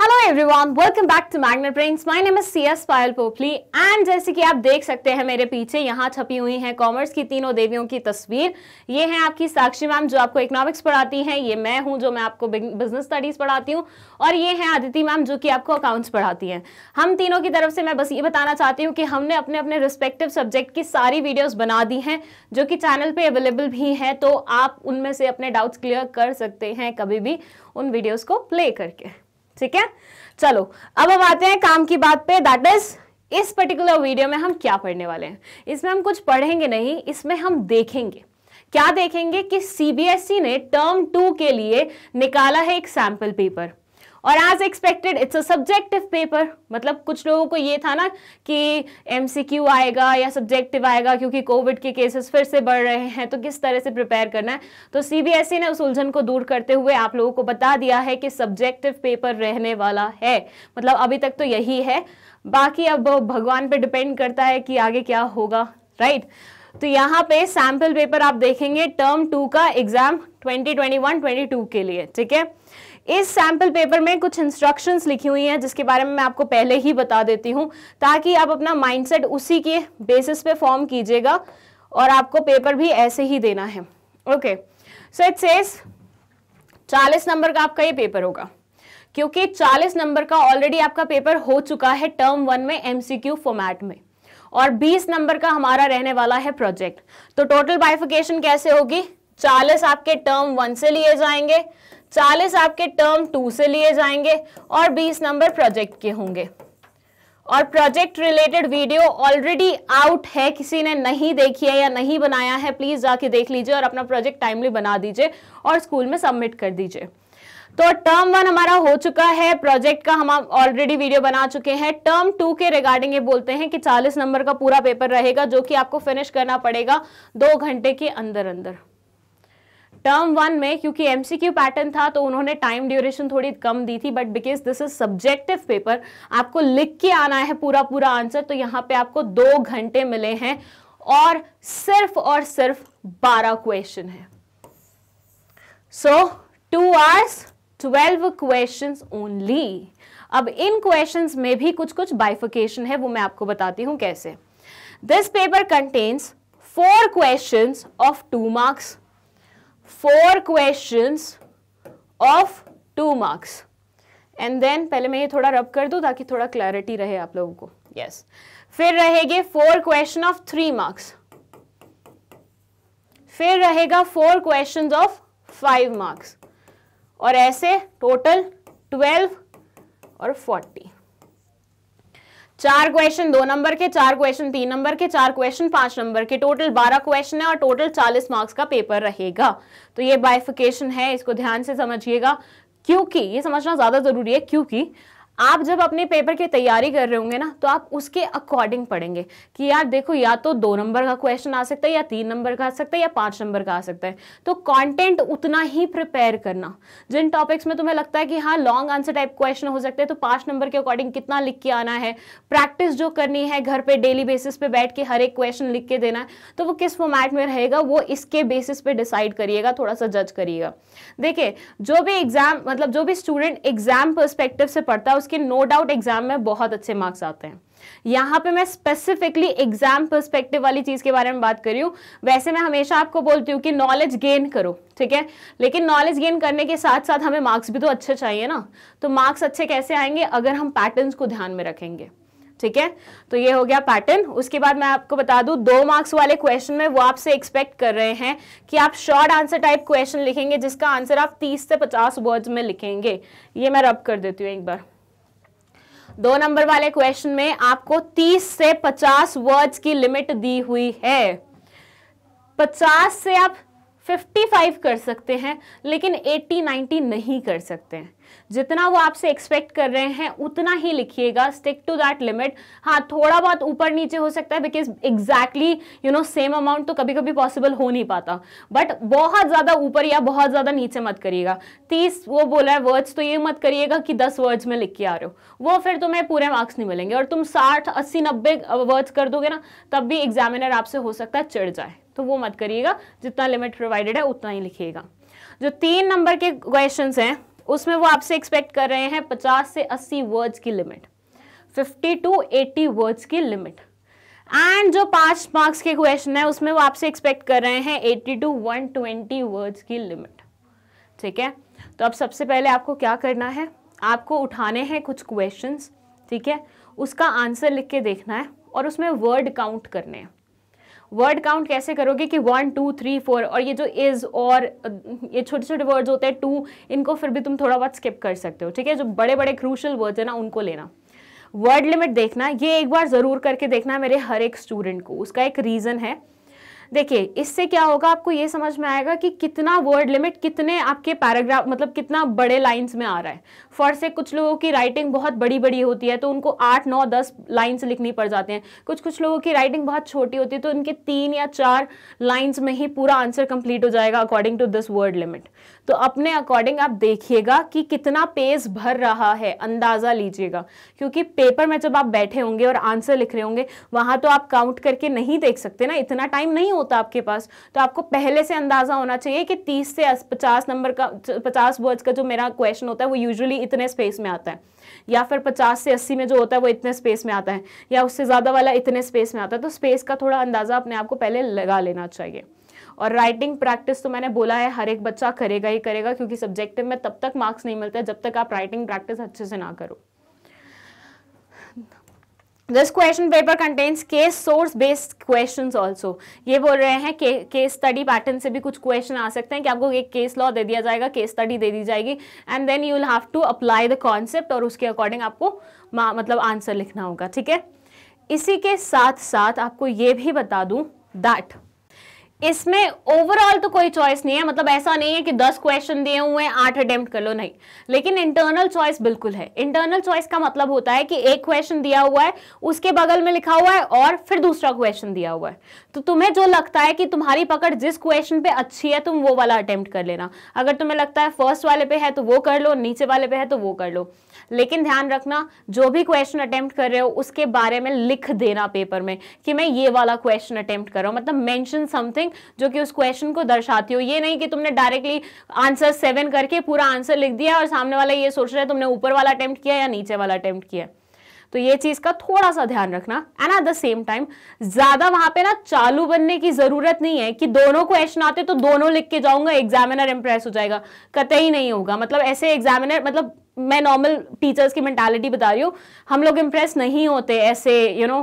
Hello everyone welcome back to Magnet Brains my name is CS Payal Pokhli and जैसे कि आप देख सकते हैं मेरे पीछे यहाँ छपी हुई है कॉमर्स की तीनों देवियों की तस्वीर ये है आपकी साक्षी मैम जो आपको इकोनॉमिक्स पढ़ाती हैं ये मैं हूँ जो मैं आपको बिजनेस स्टडीज पढ़ाती हूँ और ये है आदिति मैम जो कि आपको अकाउंट्स पढ़ाती हैं हम तीनों की तरफ से मैं बस ये बताना चाहती हूँ कि हमने अपने अपने रिस्पेक्टिव सब्जेक्ट की सारी वीडियोज बना दी हैं जो कि चैनल पर अवेलेबल भी हैं तो आप उनमें से अपने डाउट्स क्लियर कर सकते हैं कभी भी उन वीडियोज़ को प्ले करके ठीक है चलो अब हम आते हैं काम की बात पे दैट इज इस पर्टिकुलर वीडियो में हम क्या पढ़ने वाले हैं इसमें हम कुछ पढ़ेंगे नहीं इसमें हम देखेंगे क्या देखेंगे कि सीबीएसई e ने टर्म टू के लिए निकाला है एक सैंपल पेपर और as expected it's a subjective paper मतलब कुछ लोगों को ये था ना कि एम आएगा या सब्जेक्टिव आएगा क्योंकि कोविड के केसेस फिर से बढ़ रहे हैं तो किस तरह से प्रिपेयर करना है तो सी e ने उस उलझन को दूर करते हुए आप लोगों को बता दिया है कि सब्जेक्टिव पेपर रहने वाला है मतलब अभी तक तो यही है बाकी अब भगवान पे डिपेंड करता है कि आगे क्या होगा राइट तो यहाँ पे सैम्पल पेपर आप देखेंगे टर्म टू का एग्जाम 2021-22 के लिए ठीक है इस सैम्पल पेपर में कुछ इंस्ट्रक्शंस लिखी हुई हैं जिसके बारे में मैं आपको पहले ही बता देती हूँ ताकि आप अपना माइंडसेट उसी के बेसिस पे फॉर्म कीजिएगा और आपको पेपर भी ऐसे ही देना है ओके सो इट सेज चालीस नंबर का आपका ये पेपर होगा क्योंकि चालीस नंबर का ऑलरेडी आपका पेपर हो चुका है टर्म वन में एमसीक्यू फॉर्मेट में और 20 नंबर का हमारा रहने वाला है प्रोजेक्ट तो टोटल बाइफिकेशन कैसे होगी 40 आपके टर्म वन से लिए जाएंगे चालीस आपके टर्म टू से लिए जाएंगे और बीस नंबर प्रोजेक्ट के होंगे और project related video already out है किसी ने नहीं देखी है या नहीं बनाया है प्लीज़ जाके देख लीजिए और अपना प्रोजेक्ट टाइमली बना दीजिए और स्कूल में सबमिट कर दीजिए तो टर्म वन हमारा हो चुका है प्रोजेक्ट का हम ऑलरेडी वीडियो बना चुके हैं टर्म टू के रिगार्डिंग ये बोलते हैं कि 40 नंबर का पूरा पेपर रहेगा जो कि आपको फिनिश करना पड़ेगा दो घंटे के अंदर अंदर टर्म वन में क्योंकि एमसीक्यू पैटर्न था तो उन्होंने टाइम ड्यूरेशन थोड़ी कम दी थी but because this is subjective paper आपको लिख के आना है पूरा पूरा आंसर तो यहाँ पे आपको दो घंटे मिले हैं और सिर्फ और सिर्फ बारह क्वेश्चन है so two hours twelve question only अब इन क्वेश्चन में भी कुछ कुछ बाइफिकेशन है वो मैं आपको बताती हूं कैसे this paper contains four question of two marks four questions of two marks and then पहले मैं ये थोड़ा रब कर दू ताकि थोड़ा क्लैरिटी रहे आप लोगों को यस yes. फिर रहेगे four question of three marks फिर रहेगा four questions of five marks और ऐसे टोटल ट्वेल्व और फोर्टी चार क्वेश्चन दो नंबर के चार क्वेश्चन तीन नंबर के चार क्वेश्चन पांच नंबर के टोटल बारह क्वेश्चन है और टोटल चालीस मार्क्स का पेपर रहेगा तो ये बाइफिकेशन है इसको ध्यान से समझिएगा क्योंकि ये समझना ज्यादा जरूरी है क्योंकि आप जब अपने पेपर की तैयारी कर रहे होंगे ना तो आप उसके अकॉर्डिंग पढ़ेंगे कि यार देखो या तो दो नंबर का क्वेश्चन आ सकता है या तीन नंबर का आ सकता है या पांच नंबर का आ सकता है तो कंटेंट उतना ही प्रिपेयर करना जिन टॉपिक्स में तुम्हें लगता है कि हाँ लॉन्ग आंसर टाइप क्वेश्चन हो सकते हैं तो पांच नंबर के अकॉर्डिंग कितना लिख के आना है प्रैक्टिस जो करनी है घर पर डेली बेसिस पे बैठ के हर एक क्वेश्चन लिख के देना है तो वो किस फॉर्मेट में रहेगा वो इसके बेसिस पे डिसाइड करिएगा थोड़ा सा जज करिएगा देखिए जो भी एग्जाम मतलब जो भी स्टूडेंट एग्जाम परस्पेक्टिव से पढ़ता है उसके नो डाउट एग्जाम में बहुत अच्छे मार्क्स आते हैं यहां पे मैं स्पेसिफिकली एग्जाम पर्सपेक्टिव वाली चीज़ के बारे में बात कर रही हूं वैसे मैं हमेशा आपको बोलती हूं कि नॉलेज गेन करो ठीक है लेकिन नॉलेज गेन करने के साथ साथ हमें मार्क्स भी तो अच्छे चाहिए ना तो मार्क्स अच्छे कैसे आएंगे अगर हम पैटर्न्स को ध्यान में रखेंगे ठीक है तो ये हो गया पैटर्न उसके बाद मैं आपको बता दूं दो मार्क्स वाले क्वेश्चन में वो आपसे एक्सपेक्ट कर रहे हैं कि आप शॉर्ट आंसर टाइप क्वेश्चन लिखेंगे जिसका आंसर आप 30 से 50 वर्ड्स में लिखेंगे ये मैं रब कर देती हूँ एक बार दो नंबर वाले क्वेश्चन में आपको 30 से 50 वर्ड्स की लिमिट दी हुई है 50 से आप 55 कर सकते हैं लेकिन 80 90 नहीं कर सकते हैं जितना वो आपसे एक्सपेक्ट कर रहे हैं उतना ही लिखिएगा स्टिक टू दैट लिमिट हाँ थोड़ा बहुत ऊपर नीचे हो सकता है because exactly you know same amount तो कभी कभी पॉसिबल हो नहीं पाता बट बहुत ज़्यादा ऊपर या बहुत ज़्यादा नीचे मत करिएगा तीस वो बोला है वर्ड्स तो ये मत करिएगा कि दस वर्ड्स में लिख के आ रहे हो वो फिर तुम्हें पूरे मार्क्स नहीं मिलेंगे और तुम साठ अस्सी नब्बे वर्ड्स कर दोगे ना तब भी एग्जामिनर आपसे हो सकता है चिड़ जाए तो वो मत करिएगा जितना लिमिट प्रोवाइडेड है उतना ही लिखिएगा जो तीन नंबर के क्वेश्चन हैं उसमें वो आपसे एक्सपेक्ट कर रहे हैं पचास से अस्सी वर्ड्स की लिमिट फिफ्टी टू 80 वर्ड्स की लिमिट एंड जो पाँच मार्क्स के क्वेश्चन है उसमें वो आपसे एक्सपेक्ट कर रहे हैं eighty to one twenty words की लिमिट ठीक है तो अब सबसे पहले आपको क्या करना है आपको उठाने हैं कुछ क्वेश्चन ठीक है उसका आंसर लिख के देखना है और उसमें वर्ड काउंट करने हैं वर्ड काउंट कैसे करोगे कि वन टू थ्री फोर और ये जो इज और ये छोटे छोटे वर्ड्स होते हैं टू इनको फिर भी तुम थोड़ा बहुत स्किप कर सकते हो ठीक है जो बड़े बड़े क्रूशल वर्ड्स है ना उनको लेना वर्ड लिमिट देखना ये एक बार ज़रूर करके देखना है मेरे हर एक स्टूडेंट को उसका एक रीज़न है देखिए इससे क्या होगा आपको ये समझ में आएगा कि कितना वर्ड लिमिट कितने आपके पैराग्राफ मतलब कितना बड़े लाइंस में आ रहा है फॉर से कुछ लोगों की राइटिंग बहुत बड़ी बड़ी होती है तो उनको आठ नौ दस लाइन्स लिखनी पड़ जाते हैं कुछ कुछ लोगों की राइटिंग बहुत छोटी होती है तो उनके तीन या चार लाइन्स में ही पूरा आंसर कंप्लीट हो जाएगा according to this word limit तो अपने अकॉर्डिंग आप देखिएगा कि कितना पेज भर रहा है अंदाज़ा लीजिएगा क्योंकि पेपर में जब आप बैठे होंगे और आंसर लिख रहे होंगे वहां तो आप काउंट करके नहीं देख सकते ना इतना टाइम नहीं होता आपके पास तो आपको पहले से अंदाज़ा होना चाहिए कि तीस से पचास नंबर का पचास वर्ड्स का जो मेरा क्वेश्चन होता है वो यूजुअली इतने स्पेस में आता है या फिर पचास से अस्सी में जो होता है वो इतने स्पेस में आता है या उससे ज़्यादा वाला इतने स्पेस में आता है तो स्पेस का थोड़ा अंदाज़ा अपने आप को पहले लगा लेना चाहिए और राइटिंग प्रैक्टिस तो मैंने बोला है हर एक बच्चा करेगा ही करेगा क्योंकि सब्जेक्टिव में तब तक मार्क्स नहीं मिलते जब तक आप राइटिंग प्रैक्टिस अच्छे से ना करो this question paper contains case source based question also ये बोल रहे हैं के, केस स्टडी पैटर्न से भी कुछ क्वेश्चन आ सकते हैं कि आपको एक केस लॉ दे दिया जाएगा केस स्टडी दे दी जाएगी and then you will have to apply the concept और उसके अकॉर्डिंग आपको मतलब आंसर लिखना होगा ठीक है इसी के साथ साथ आपको ये भी बता दूँ दैट इसमें ओवरऑल तो कोई चॉइस नहीं है मतलब ऐसा नहीं है कि दस क्वेश्चन दिए हुए हैं आठ अटेम्प्ट कर लो नहीं लेकिन इंटरनल चॉइस बिल्कुल है इंटरनल चॉइस का मतलब होता है कि एक क्वेश्चन दिया हुआ है उसके बगल में लिखा हुआ है और फिर दूसरा क्वेश्चन दिया हुआ है तो तुम्हें जो लगता है कि तुम्हारी पकड़ जिस क्वेश्चन पे अच्छी है तुम वो वाला अटेम्प्ट कर लेना अगर तुम्हें लगता है फर्स्ट वाले पे है तो वो कर लो नीचे वाले पे है तो वो कर लो लेकिन ध्यान रखना जो भी क्वेश्चन अटेम्प्ट कर रहे हो उसके बारे में लिख देना पेपर में कि मैं ये वाला क्वेश्चन अटेम्प्ट कर रहा हूँ मतलब मैंशन समथिंग जो कि उस क्वेश्चन को दर्शाती हो ये नहीं कि तुमने डायरेक्टली आंसर सेवन करके पूरा आंसर लिख दिया और सामने वाला ये सोच रहा है तुमने ऊपर वाला अटैम्प्ट किया या नीचे वाला अटैम्प्ट किया तो ये चीज का थोड़ा सा ध्यान रखना and at the same time ज्यादा वहां पे ना चालू बनने की जरूरत नहीं है कि दोनों क्वेश्चन आते तो दोनों लिख के जाऊंगा एग्जामिनर इंप्रेस हो जाएगा कतई नहीं होगा मतलब ऐसे एग्जामिनर मतलब मैं नॉर्मल टीचर्स की मेंटालिटी बता रही हूँ हम लोग इम्प्रेस नहीं होते ऐसे यू नो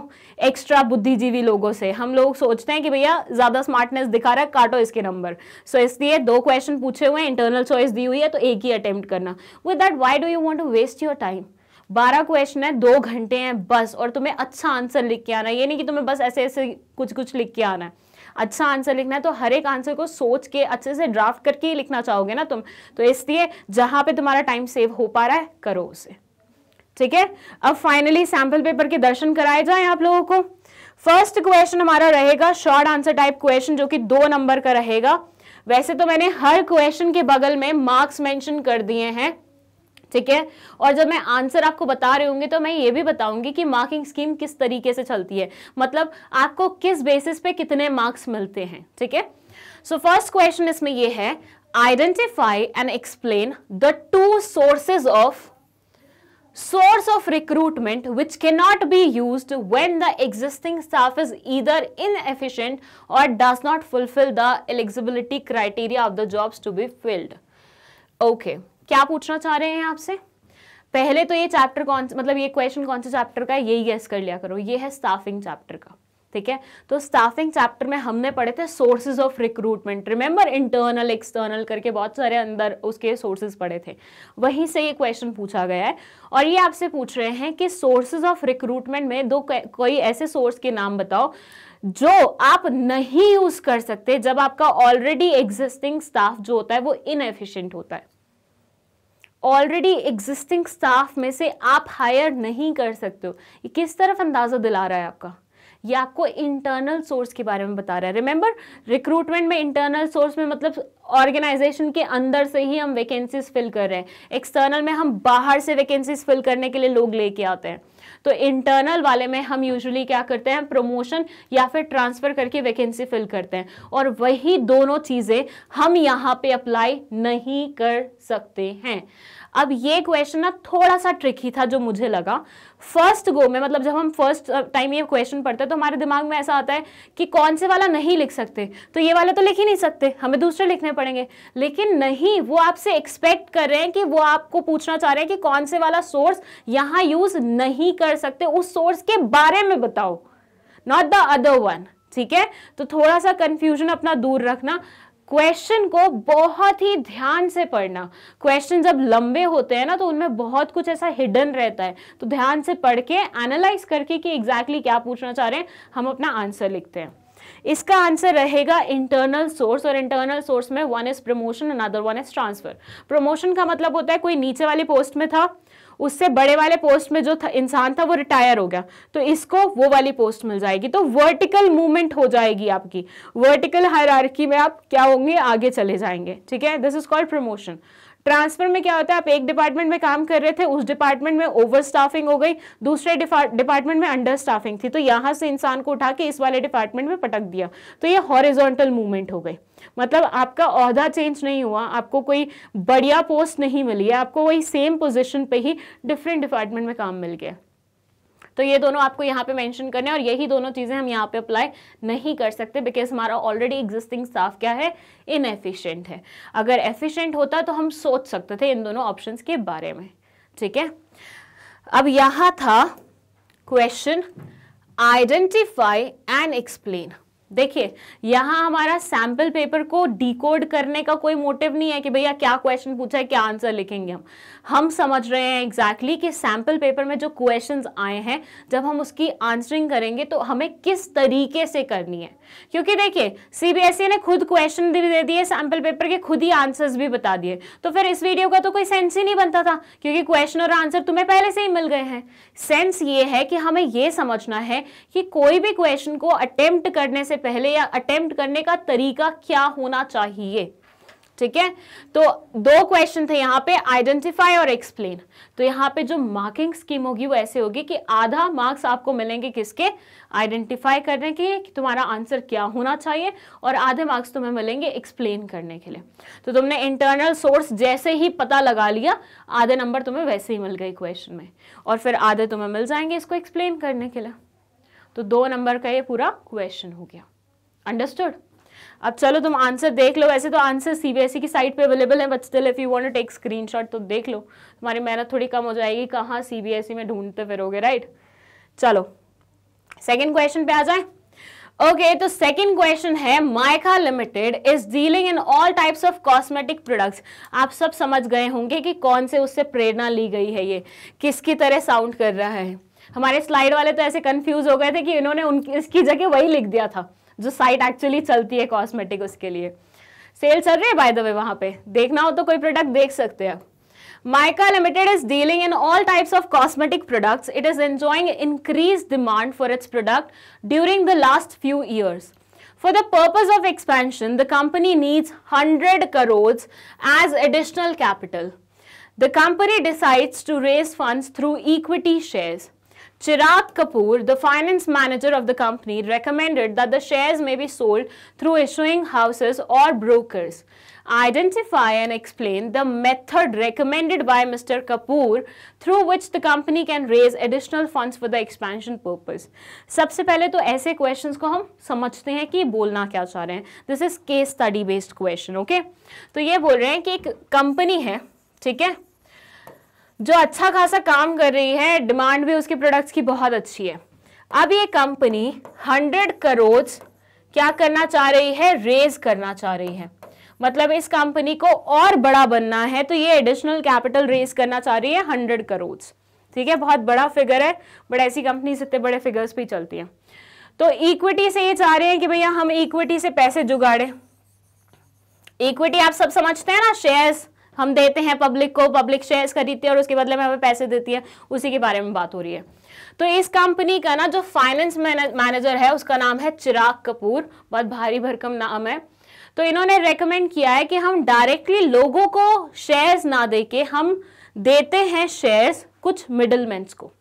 एक्स्ट्रा बुद्धिजीवी लोगों से हम लोग सोचते हैं कि भैया ज़्यादा स्मार्टनेस दिखा रहा है काटो इसके नंबर सो so, इसलिए दो क्वेश्चन पूछे हुए हैं इंटरनल चॉइस दी हुई है तो एक ही अटेम्प्ट करना with that why do you want to waste your time बारह क्वेश्चन है दो घंटे हैं बस और तुम्हें अच्छा आंसर लिख के आना है ये नहीं कि तुम्हें बस ऐसे ऐसे कुछ कुछ लिख के आना है अच्छा आंसर लिखना है तो हर एक आंसर को सोच के अच्छे से ड्राफ्ट करके ही लिखना चाहोगे ना तुम तो इसलिए जहां पे तुम्हारा टाइम सेव हो पा रहा है करो उसे ठीक है अब फाइनली सैंपल पेपर के दर्शन कराए जाए आप लोगों को फर्स्ट क्वेश्चन हमारा रहेगा शॉर्ट आंसर टाइप क्वेश्चन जो कि दो नंबर का रहेगा वैसे तो मैंने हर क्वेश्चन के बगल में मार्क्स मेंशन कर दिए हैं ठीक है और जब मैं आंसर आपको बता रही होंगी तो मैं ये भी बताऊंगी कि मार्किंग स्कीम किस तरीके से चलती है मतलब आपको किस बेसिस पे कितने मार्क्स मिलते हैं ठीक है सो फर्स्ट क्वेश्चन इसमें ये है identify and explain the two sources of source of recruitment which can not be use when the existing staff is either inefficient or does not fulfil the eligibility criteria of the jobs to be filled okay क्या पूछना चाह रहे हैं आपसे पहले तो ये chapter कौन मतलब ये क्वेश्चन कौन से चैप्टर का है यही गैस कर लिया करो ये है स्टाफिंग चैप्टर का ठीक है तो स्टाफिंग चैप्टर में हमने पढ़े थे sources of recruitment remember internal external करके बहुत सारे अंदर उसके सोर्सेज पढ़े थे वहीं से ये क्वेश्चन पूछा गया है और ये आपसे पूछ रहे हैं कि सोर्सेज ऑफ रिक्रूटमेंट में दो कोई ऐसे सोर्स के नाम बताओ जो आप नहीं यूज कर सकते जब आपका ऑलरेडी एग्जिस्टिंग स्टाफ जो होता है वो इनएफिशियंट होता है ऑलरेडी एग्जिस्टिंग स्टाफ में से आप हायर नहीं कर सकते हो ये किस तरफ अंदाज़ा दिला रहा है आपका ये आपको इंटरनल सोर्स के बारे में बता रहा है रिमेंबर रिक्रूटमेंट में इंटरनल सोर्स में मतलब ऑर्गेनाइजेशन के अंदर से ही हम वैकेंसीज फिल कर रहे हैं एक्सटर्नल में हम बाहर से वैकेंसीज फिल करने के लिए लोग लेके आते हैं तो इंटरनल वाले में हम यूजुअली क्या करते हैं प्रमोशन या फिर ट्रांसफर करके वैकेंसी फिल करते हैं और वही दोनों चीज़ें हम यहां पे अप्लाई नहीं कर सकते हैं अब ये क्वेश्चन ना थोड़ा सा ट्रिकी था जो मुझे लगा फर्स्ट गो में मतलब जब हम फर्स्ट टाइम ये क्वेश्चन पढ़ते हैं तो हमारे दिमाग में ऐसा आता है कि कौन से वाला नहीं लिख सकते तो ये वाला तो लिख ही नहीं सकते हमें दूसरे लिखने पड़ेंगे लेकिन नहीं वो आपसे एक्सपेक्ट कर रहे हैं कि वो आपको पूछना चाह रहे हैं कि कौन से वाला सोर्स यहाँ यूज नहीं कर सकते उस सोर्स के बारे में बताओ नॉट द अदर वन ठीक है तो थोड़ा सा कंफ्यूजन अपना दूर रखना क्वेश्चन को बहुत ही ध्यान से पढ़ना क्वेश्चन जब लंबे होते हैं ना तो उनमें बहुत कुछ ऐसा हिडन रहता है तो ध्यान से पढ़ के एनालाइज करके कि एग्जैक्टली exactly क्या पूछना चाह रहे हैं हम अपना आंसर लिखते हैं इसका आंसर रहेगा इंटरनल सोर्स और इंटरनल सोर्स में one is promotion another one is transfer promotion का मतलब होता है कोई नीचे वाली पोस्ट में था उससे बड़े वाले पोस्ट में जो इंसान था वो रिटायर हो गया तो इसको वो वाली पोस्ट मिल जाएगी तो वर्टिकल मूवमेंट हो जाएगी आपकी वर्टिकल हायरार्की में आप क्या होंगे आगे चले जाएंगे ठीक है this is called promotion transfer में क्या होता है आप एक डिपार्टमेंट में काम कर रहे थे उस डिपार्टमेंट में ओवर स्टाफिंग हो गई दूसरे डिपार्टमेंट में अंडर स्टाफिंग थी तो यहां से इंसान को उठा के इस वाले डिपार्टमेंट में पटक दिया तो ये हॉरिजॉन्टल मूवमेंट हो गई मतलब आपका अहदा चेंज नहीं हुआ आपको कोई बढ़िया पोस्ट नहीं मिली है आपको वही सेम पोजिशन पर ही डिफरेंट डिपार्टमेंट में काम मिल गया तो ये दोनों आपको यहाँ पे मेंशन करने और यही दोनों चीज़ें हम यहाँ पे अप्लाई नहीं कर सकते बिकॉज हमारा ऑलरेडी एग्जिस्टिंग स्टाफ क्या है इनएफिशिएंट है अगर एफिशिएंट होता तो हम सोच सकते थे इन दोनों ऑप्शंस के बारे में ठीक है अब यहाँ था क्वेश्चन आइडेंटिफाई एंड एक्सप्लेन देखिए यहाँ हमारा सैम्पल पेपर को डिकोड करने का कोई मोटिव नहीं है कि भैया क्या क्वेश्चन पूछा है क्या आंसर लिखेंगे हम हम समझ रहे हैं एग्जैक्टली exactly कि सैम्पल पेपर में जो क्वेश्चन आए हैं जब हम उसकी आंसरिंग करेंगे तो हमें किस तरीके से करनी है क्योंकि देखिए सीबीएसई e ने खुद क्वेश्चन दे दिए सैम्पल पेपर के खुद ही आंसर्स भी बता दिए तो फिर इस वीडियो का तो कोई सेंस ही नहीं बनता था क्योंकि क्वेश्चन और आंसर तुम्हें पहले से ही मिल गए हैं सेंस ये है कि हमें ये समझना है कि कोई भी क्वेश्चन को अटेम्प्ट करने से पहले या अटेम्प्ट करने का तरीका क्या होना चाहिए ठीक है तो दो क्वेश्चन थे यहाँ पे आइडेंटिफाई और एक्सप्लेन तो यहाँ पे जो मार्किंग स्कीम होगी वो ऐसे होगी कि आधा मार्क्स आपको मिलेंगे किसके आइडेंटिफाई करने के कि तुम्हारा आंसर क्या होना चाहिए और आधे मार्क्स तुम्हें मिलेंगे एक्सप्लेन करने के लिए तो तुमने इंटरनल सोर्स जैसे ही पता लगा लिया आधे नंबर तुम्हें वैसे ही मिल गए क्वेश्चन में और फिर आधे तुम्हें मिल जाएंगे इसको एक्सप्लेन करने के लिए तो दो नंबर का ये पूरा क्वेश्चन हो गया अंडरस्टूड अब चलो तुम आंसर देख लो वैसे तो आंसर सीबीएसई e की साइट पे अवेलेबल है but still if you want to take screenshot तो देख लो तुम्हारी मेहनत थोड़ी कम हो जाएगी कहाँ सीबीएसई e में ढूंढते फिरोगे राइट चलो सेकेंड क्वेश्चन पे आ जाए ओके okay, तो सेकंड क्वेश्चन है Mica limited is dealing in all types of cosmetic products आप सब समझ गए होंगे कि कौन से उससे प्रेरणा ली गई है ये किसकी तरह साउंड कर रहा है हमारे स्लाइड वाले तो ऐसे कंफ्यूज हो गए थे कि इन्होंने उनकी इसकी जगह वही लिख दिया था जो साइट एक्चुअली चलती है कॉस्मेटिक उसके लिए सेल चल रही है बाय द वे वहां पे देखना हो तो कोई प्रोडक्ट देख सकते हैं Mica limited is dealing in all types of cosmetic products it is enjoying increase demand for its product during the last few years for the purpose of expansion the company needs hundred crore as additional capital the company decides to raise fund through equity shares. Chirag Kapoor, the finance manager of the company, recommended that the shares may be sold through issuing houses or brokers. Identify and explain the method recommended by Mr. Kapoor through which the company can raise additional funds for the expansion purpose. सबसे पहले तो ऐसे questions को हम समझते हैं कि बोलना क्या चाह रहे हैं This is case study based question, okay? तो ये बोल रहे हैं कि एक company है ठीक है जो अच्छा खासा काम कर रही है डिमांड भी उसके प्रोडक्ट्स की बहुत अच्छी है अब ये कंपनी 100 करोड़ क्या करना चाह रही है रेज करना चाह रही है मतलब इस कंपनी को और बड़ा बनना है तो ये एडिशनल कैपिटल रेज करना चाह रही है हंड्रेड करोड़ ठीक है बहुत बड़ा फिगर है बट ऐसी कंपनी इतने बड़े फिगर्स भी चलती हैं तो इक्विटी से ये चाह रहे हैं कि भैया हम इक्विटी से पैसे जुगाड़े इक्विटी आप सब समझते हैं ना शेयर्स हम देते हैं पब्लिक को पब्लिक शेयर्स खरीदती है और उसके बदले में हमें पैसे देती है उसी के बारे में बात हो रही है तो इस कंपनी का ना जो फाइनेंस मैनेजर है उसका नाम है चिराग कपूर बहुत भारी भरकम नाम है तो इन्होंने रेकमेंड किया है कि हम डायरेक्टली लोगों को शेयर्स ना दे के हम देते हैं शेयर्स कुछ मिडलमैन को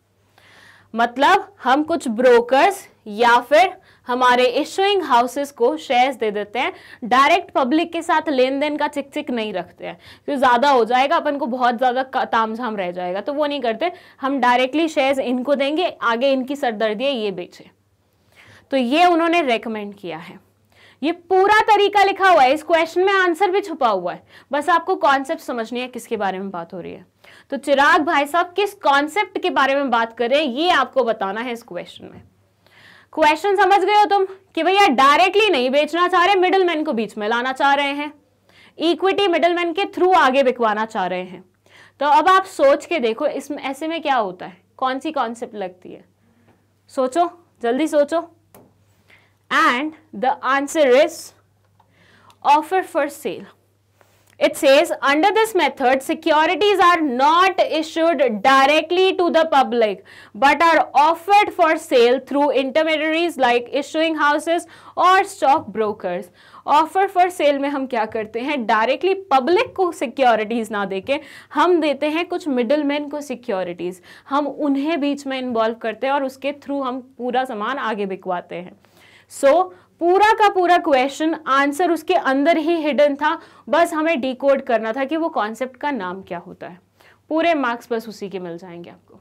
मतलब हम कुछ ब्रोकर्स या फिर हमारे इशुइंग हाउसेस को शेयर्स दे देते हैं डायरेक्ट पब्लिक के साथ लेन देन का चिक चिक नहीं रखते हैं क्योंकि ज़्यादा हो जाएगा अपन को बहुत ज़्यादा तामझाम रह जाएगा तो वो नहीं करते हम डायरेक्टली शेयर्स इनको देंगे आगे इनकी सरदर्दी ये बेचें तो ये उन्होंने रेकमेंड किया है ये पूरा तरीका लिखा हुआ है इस क्वेश्चन में आंसर भी छुपा हुआ है बस आपको कॉन्सेप्ट समझनी है किसके बारे में बात हो रही है तो चिराग भाई साहब किस कॉन्सेप्ट के बारे में बात कर रहे हैं ये आपको बताना है इस क्वेश्चन में क्वेश्चन समझ गए हो तुम कि भैया डायरेक्टली नहीं बेचना चाह रहे मिडलमैन को बीच में लाना चाह रहे हैं इक्विटी मिडलमैन के थ्रू आगे बिकवाना चाह रहे हैं तो अब आप सोच के देखो इसमें ऐसे में क्या होता है कौन सी कॉन्सेप्ट लगती है सोचो जल्दी सोचो and the answer is offer for sale it says under this method securities are not issued directly to the public but are offered for sale through intermediaries like issuing houses or stock brokers offer for sale में हम क्या करते हैं directly public को securities ना देके हम देते हैं कुछ मिडिल मैन को सिक्योरिटीज़ हम उन्हें बीच में इन्वॉल्व करते हैं और उसके थ्रू हम पूरा सामान आगे बिकवाते हैं सो so, पूरा का पूरा क्वेश्चन आंसर उसके अंदर ही हिडन था बस हमें डिकोड करना था कि वो कॉन्सेप्ट का नाम क्या होता है पूरे मार्क्स बस उसी के मिल जाएंगे आपको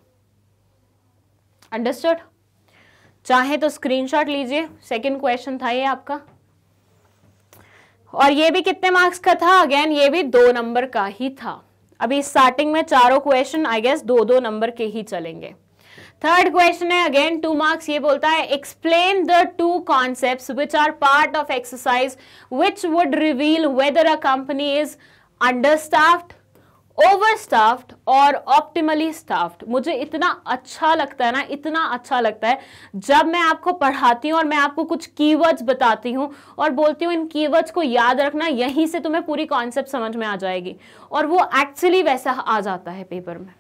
अंडरस्टूड चाहे तो स्क्रीनशॉट लीजिए सेकंड क्वेश्चन था ये आपका और ये भी कितने मार्क्स का था अगेन ये भी दो नंबर का ही था अभी स्टार्टिंग में चारों क्वेश्चन आई गेस दो दो नंबर के ही चलेंगे थर्ड क्वेश्चन है अगेन टू मार्क्स ये बोलता है explain the two concept which are part of exercise which would reveal whether a company is under staff over staffed or optimally staffed मुझे इतना अच्छा लगता है ना इतना अच्छा लगता है जब मैं आपको पढ़ाती हूँ और मैं आपको कुछ कीवर्ड्स बताती हूँ और बोलती हूँ इन कीवर्ड्स को याद रखना यहीं से तुम्हें पूरी कॉन्सेप्ट समझ में आ जाएगी और वो एक्चुअली वैसा आ जाता है पेपर में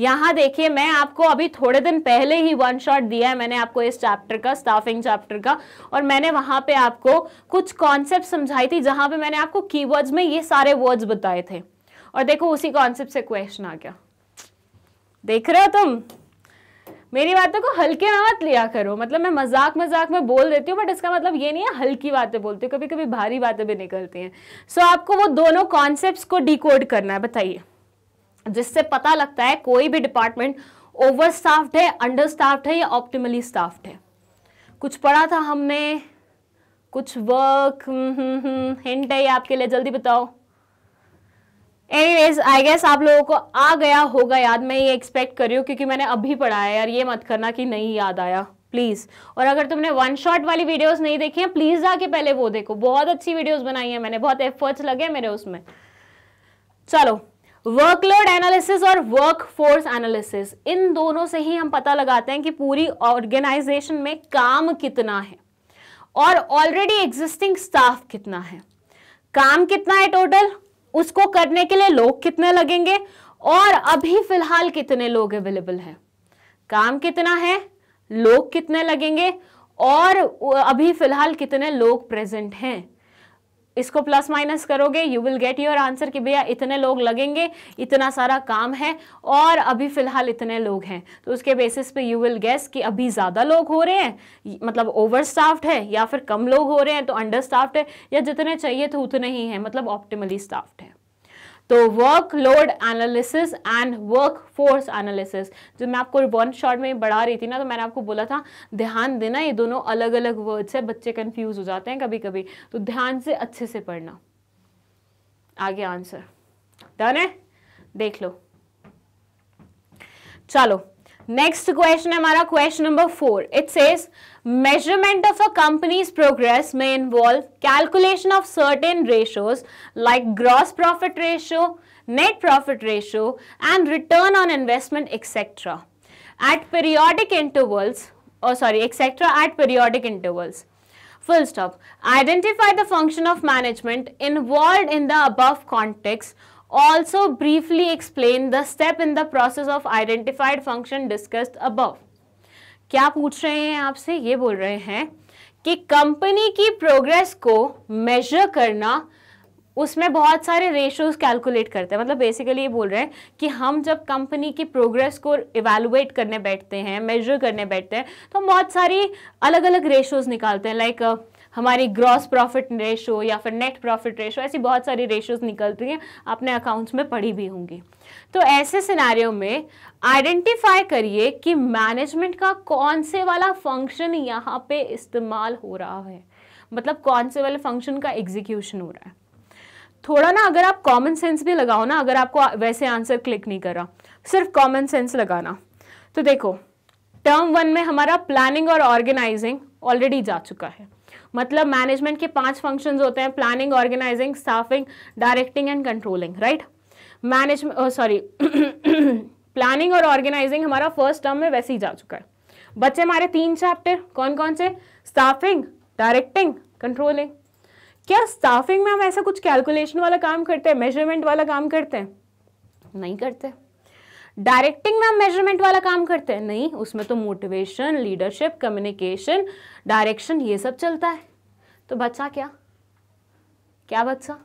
यहाँ देखिए मैं आपको अभी थोड़े दिन पहले ही वन शॉट दिया है मैंने आपको इस चैप्टर का स्टाफिंग चैप्टर का और मैंने वहाँ पे आपको कुछ कॉन्सेप्ट समझाई थी जहाँ पे मैंने आपको कीवर्ड्स में ये सारे वर्ड्स बताए थे और देखो उसी कॉन्सेप्ट से क्वेश्चन आ गया देख रहे हो तुम मेरी बातों को हल्के में मत लिया करो मतलब मैं मजाक मजाक में बोल देती हूँ बट इसका मतलब ये नहीं है हल्की बातें बोलती हूँ कभी कभी भारी बातें भी निकलती हैं सो so, आपको वो दोनों कॉन्सेप्ट को डिकोड करना है बताइए जिससे पता लगता है कोई भी डिपार्टमेंट ओवर स्टाफ्ड है अंडर स्टाफ्ड है या ऑप्टिमली स्टाफ्ड है कुछ पढ़ा था हमने कुछ वर्क हिंट हम्म, हम्म, हम्म, है आपके लिए जल्दी बताओ एनीवेज आई गेस आप लोगों को आ गया होगा याद मैं ये एक्सपेक्ट कर रही हूँ क्योंकि मैंने अभी पढ़ा है यार ये मत करना कि नहीं याद आया प्लीज़ और अगर तुमने वन शॉट वाली वीडियोस नहीं देखी हैं प्लीज़ आके पहले वो देखो बहुत अच्छी वीडियोस बनाई हैं मैंने बहुत एफर्ट्स लगे मेरे उसमें चलो वर्कलोड एनालिसिस और वर्कफोर्स एनालिसिस इन दोनों से ही हम पता लगाते हैं कि पूरी ऑर्गेनाइजेशन में काम कितना है और ऑलरेडी एग्जिस्टिंग स्टाफ कितना है काम कितना है टोटल उसको करने के लिए लोग कितने लगेंगे और अभी फिलहाल कितने लोग अवेलेबल हैं काम कितना है लोग कितने लगेंगे और अभी फिलहाल कितने लोग प्रेजेंट हैं इसको प्लस माइनस करोगे you will get your answer कि भैया इतने लोग लगेंगे इतना सारा काम है और अभी फ़िलहाल इतने लोग हैं तो उसके बेसिस पे यू विल गेस कि अभी ज़्यादा लोग हो रहे हैं मतलब ओवर स्टाफ्ड है या फिर कम लोग हो रहे हैं तो अंडर स्टाफ्ड है या जितने चाहिए तो उतने ही हैं मतलब ऑप्टिमली स्टाफ्ड है तो workload analysis and workforce analysis जो मैं आपको वन शॉर्ट में बढ़ा रही थी ना तो मैंने आपको बोला था ध्यान देना ये दोनों अलग अलग वर्ड्स है बच्चे कंफ्यूज हो जाते हैं कभी कभी तो ध्यान से अच्छे से पढ़ना आगे आंसर डन है देख लो चलो नेक्स्ट क्वेश्चन है हमारा question number four it says Measurement of a company's progress may involve calculation of certain ratios like gross profit ratio, net profit ratio and return on investment etc. at periodic intervals or oh sorry etc. at periodic intervals. Full stop. Identify the function of management involved in the above context also briefly explain the step in the process of identified function discussed above. क्या पूछ रहे हैं आपसे ये बोल रहे हैं कि कंपनी की प्रोग्रेस को मेजर करना उसमें बहुत सारे रेशोज कैलकुलेट करते हैं मतलब बेसिकली ये बोल रहे हैं कि हम जब कंपनी की प्रोग्रेस को इवेलुएट करने बैठते हैं मेजर करने बैठते हैं तो हम बहुत सारी अलग अलग रेशोज निकालते हैं लाइक uh, हमारी ग्रॉस प्रॉफिट रेशो या फिर नेट प्रॉफिट रेशो ऐसी बहुत सारी रेशोज निकलती हैं आपने अकाउंट्स में पढ़ी भी होंगी तो ऐसे सिनारियों में आइडेंटिफाई करिए कि मैनेजमेंट का कौन से वाला फंक्शन यहाँ पे इस्तेमाल हो रहा है मतलब कौन से वाले फंक्शन का एग्जीक्यूशन हो रहा है थोड़ा ना अगर आप कॉमन सेंस भी लगाओ ना अगर आपको वैसे आंसर क्लिक नहीं कर रहा सिर्फ कॉमन सेंस लगाना तो देखो टर्म वन में हमारा प्लानिंग और ऑर्गेनाइजिंग ऑलरेडी जा चुका है मतलब मैनेजमेंट के पांच फंक्शंस होते हैं planning organising staffing directing and controlling right management sorry planning और ऑर्गेनाइजिंग हमारा फर्स्ट टर्म में वैसे ही जा चुका है बच्चे हमारे तीन चैप्टर कौन कौन से स्टाफिंग डायरेक्टिंग कंट्रोलिंग क्या स्टाफिंग में हम ऐसा कुछ कैलकुलेशन वाला काम करते हैं मेजरमेंट वाला काम करते हैं नहीं करते डायरेक्टिंग में हम मेजरमेंट वाला काम करते हैं नहीं उसमें तो मोटिवेशन लीडरशिप कम्युनिकेशन डायरेक्शन ये सब चलता है तो बच्चा क्या क्या बच्चा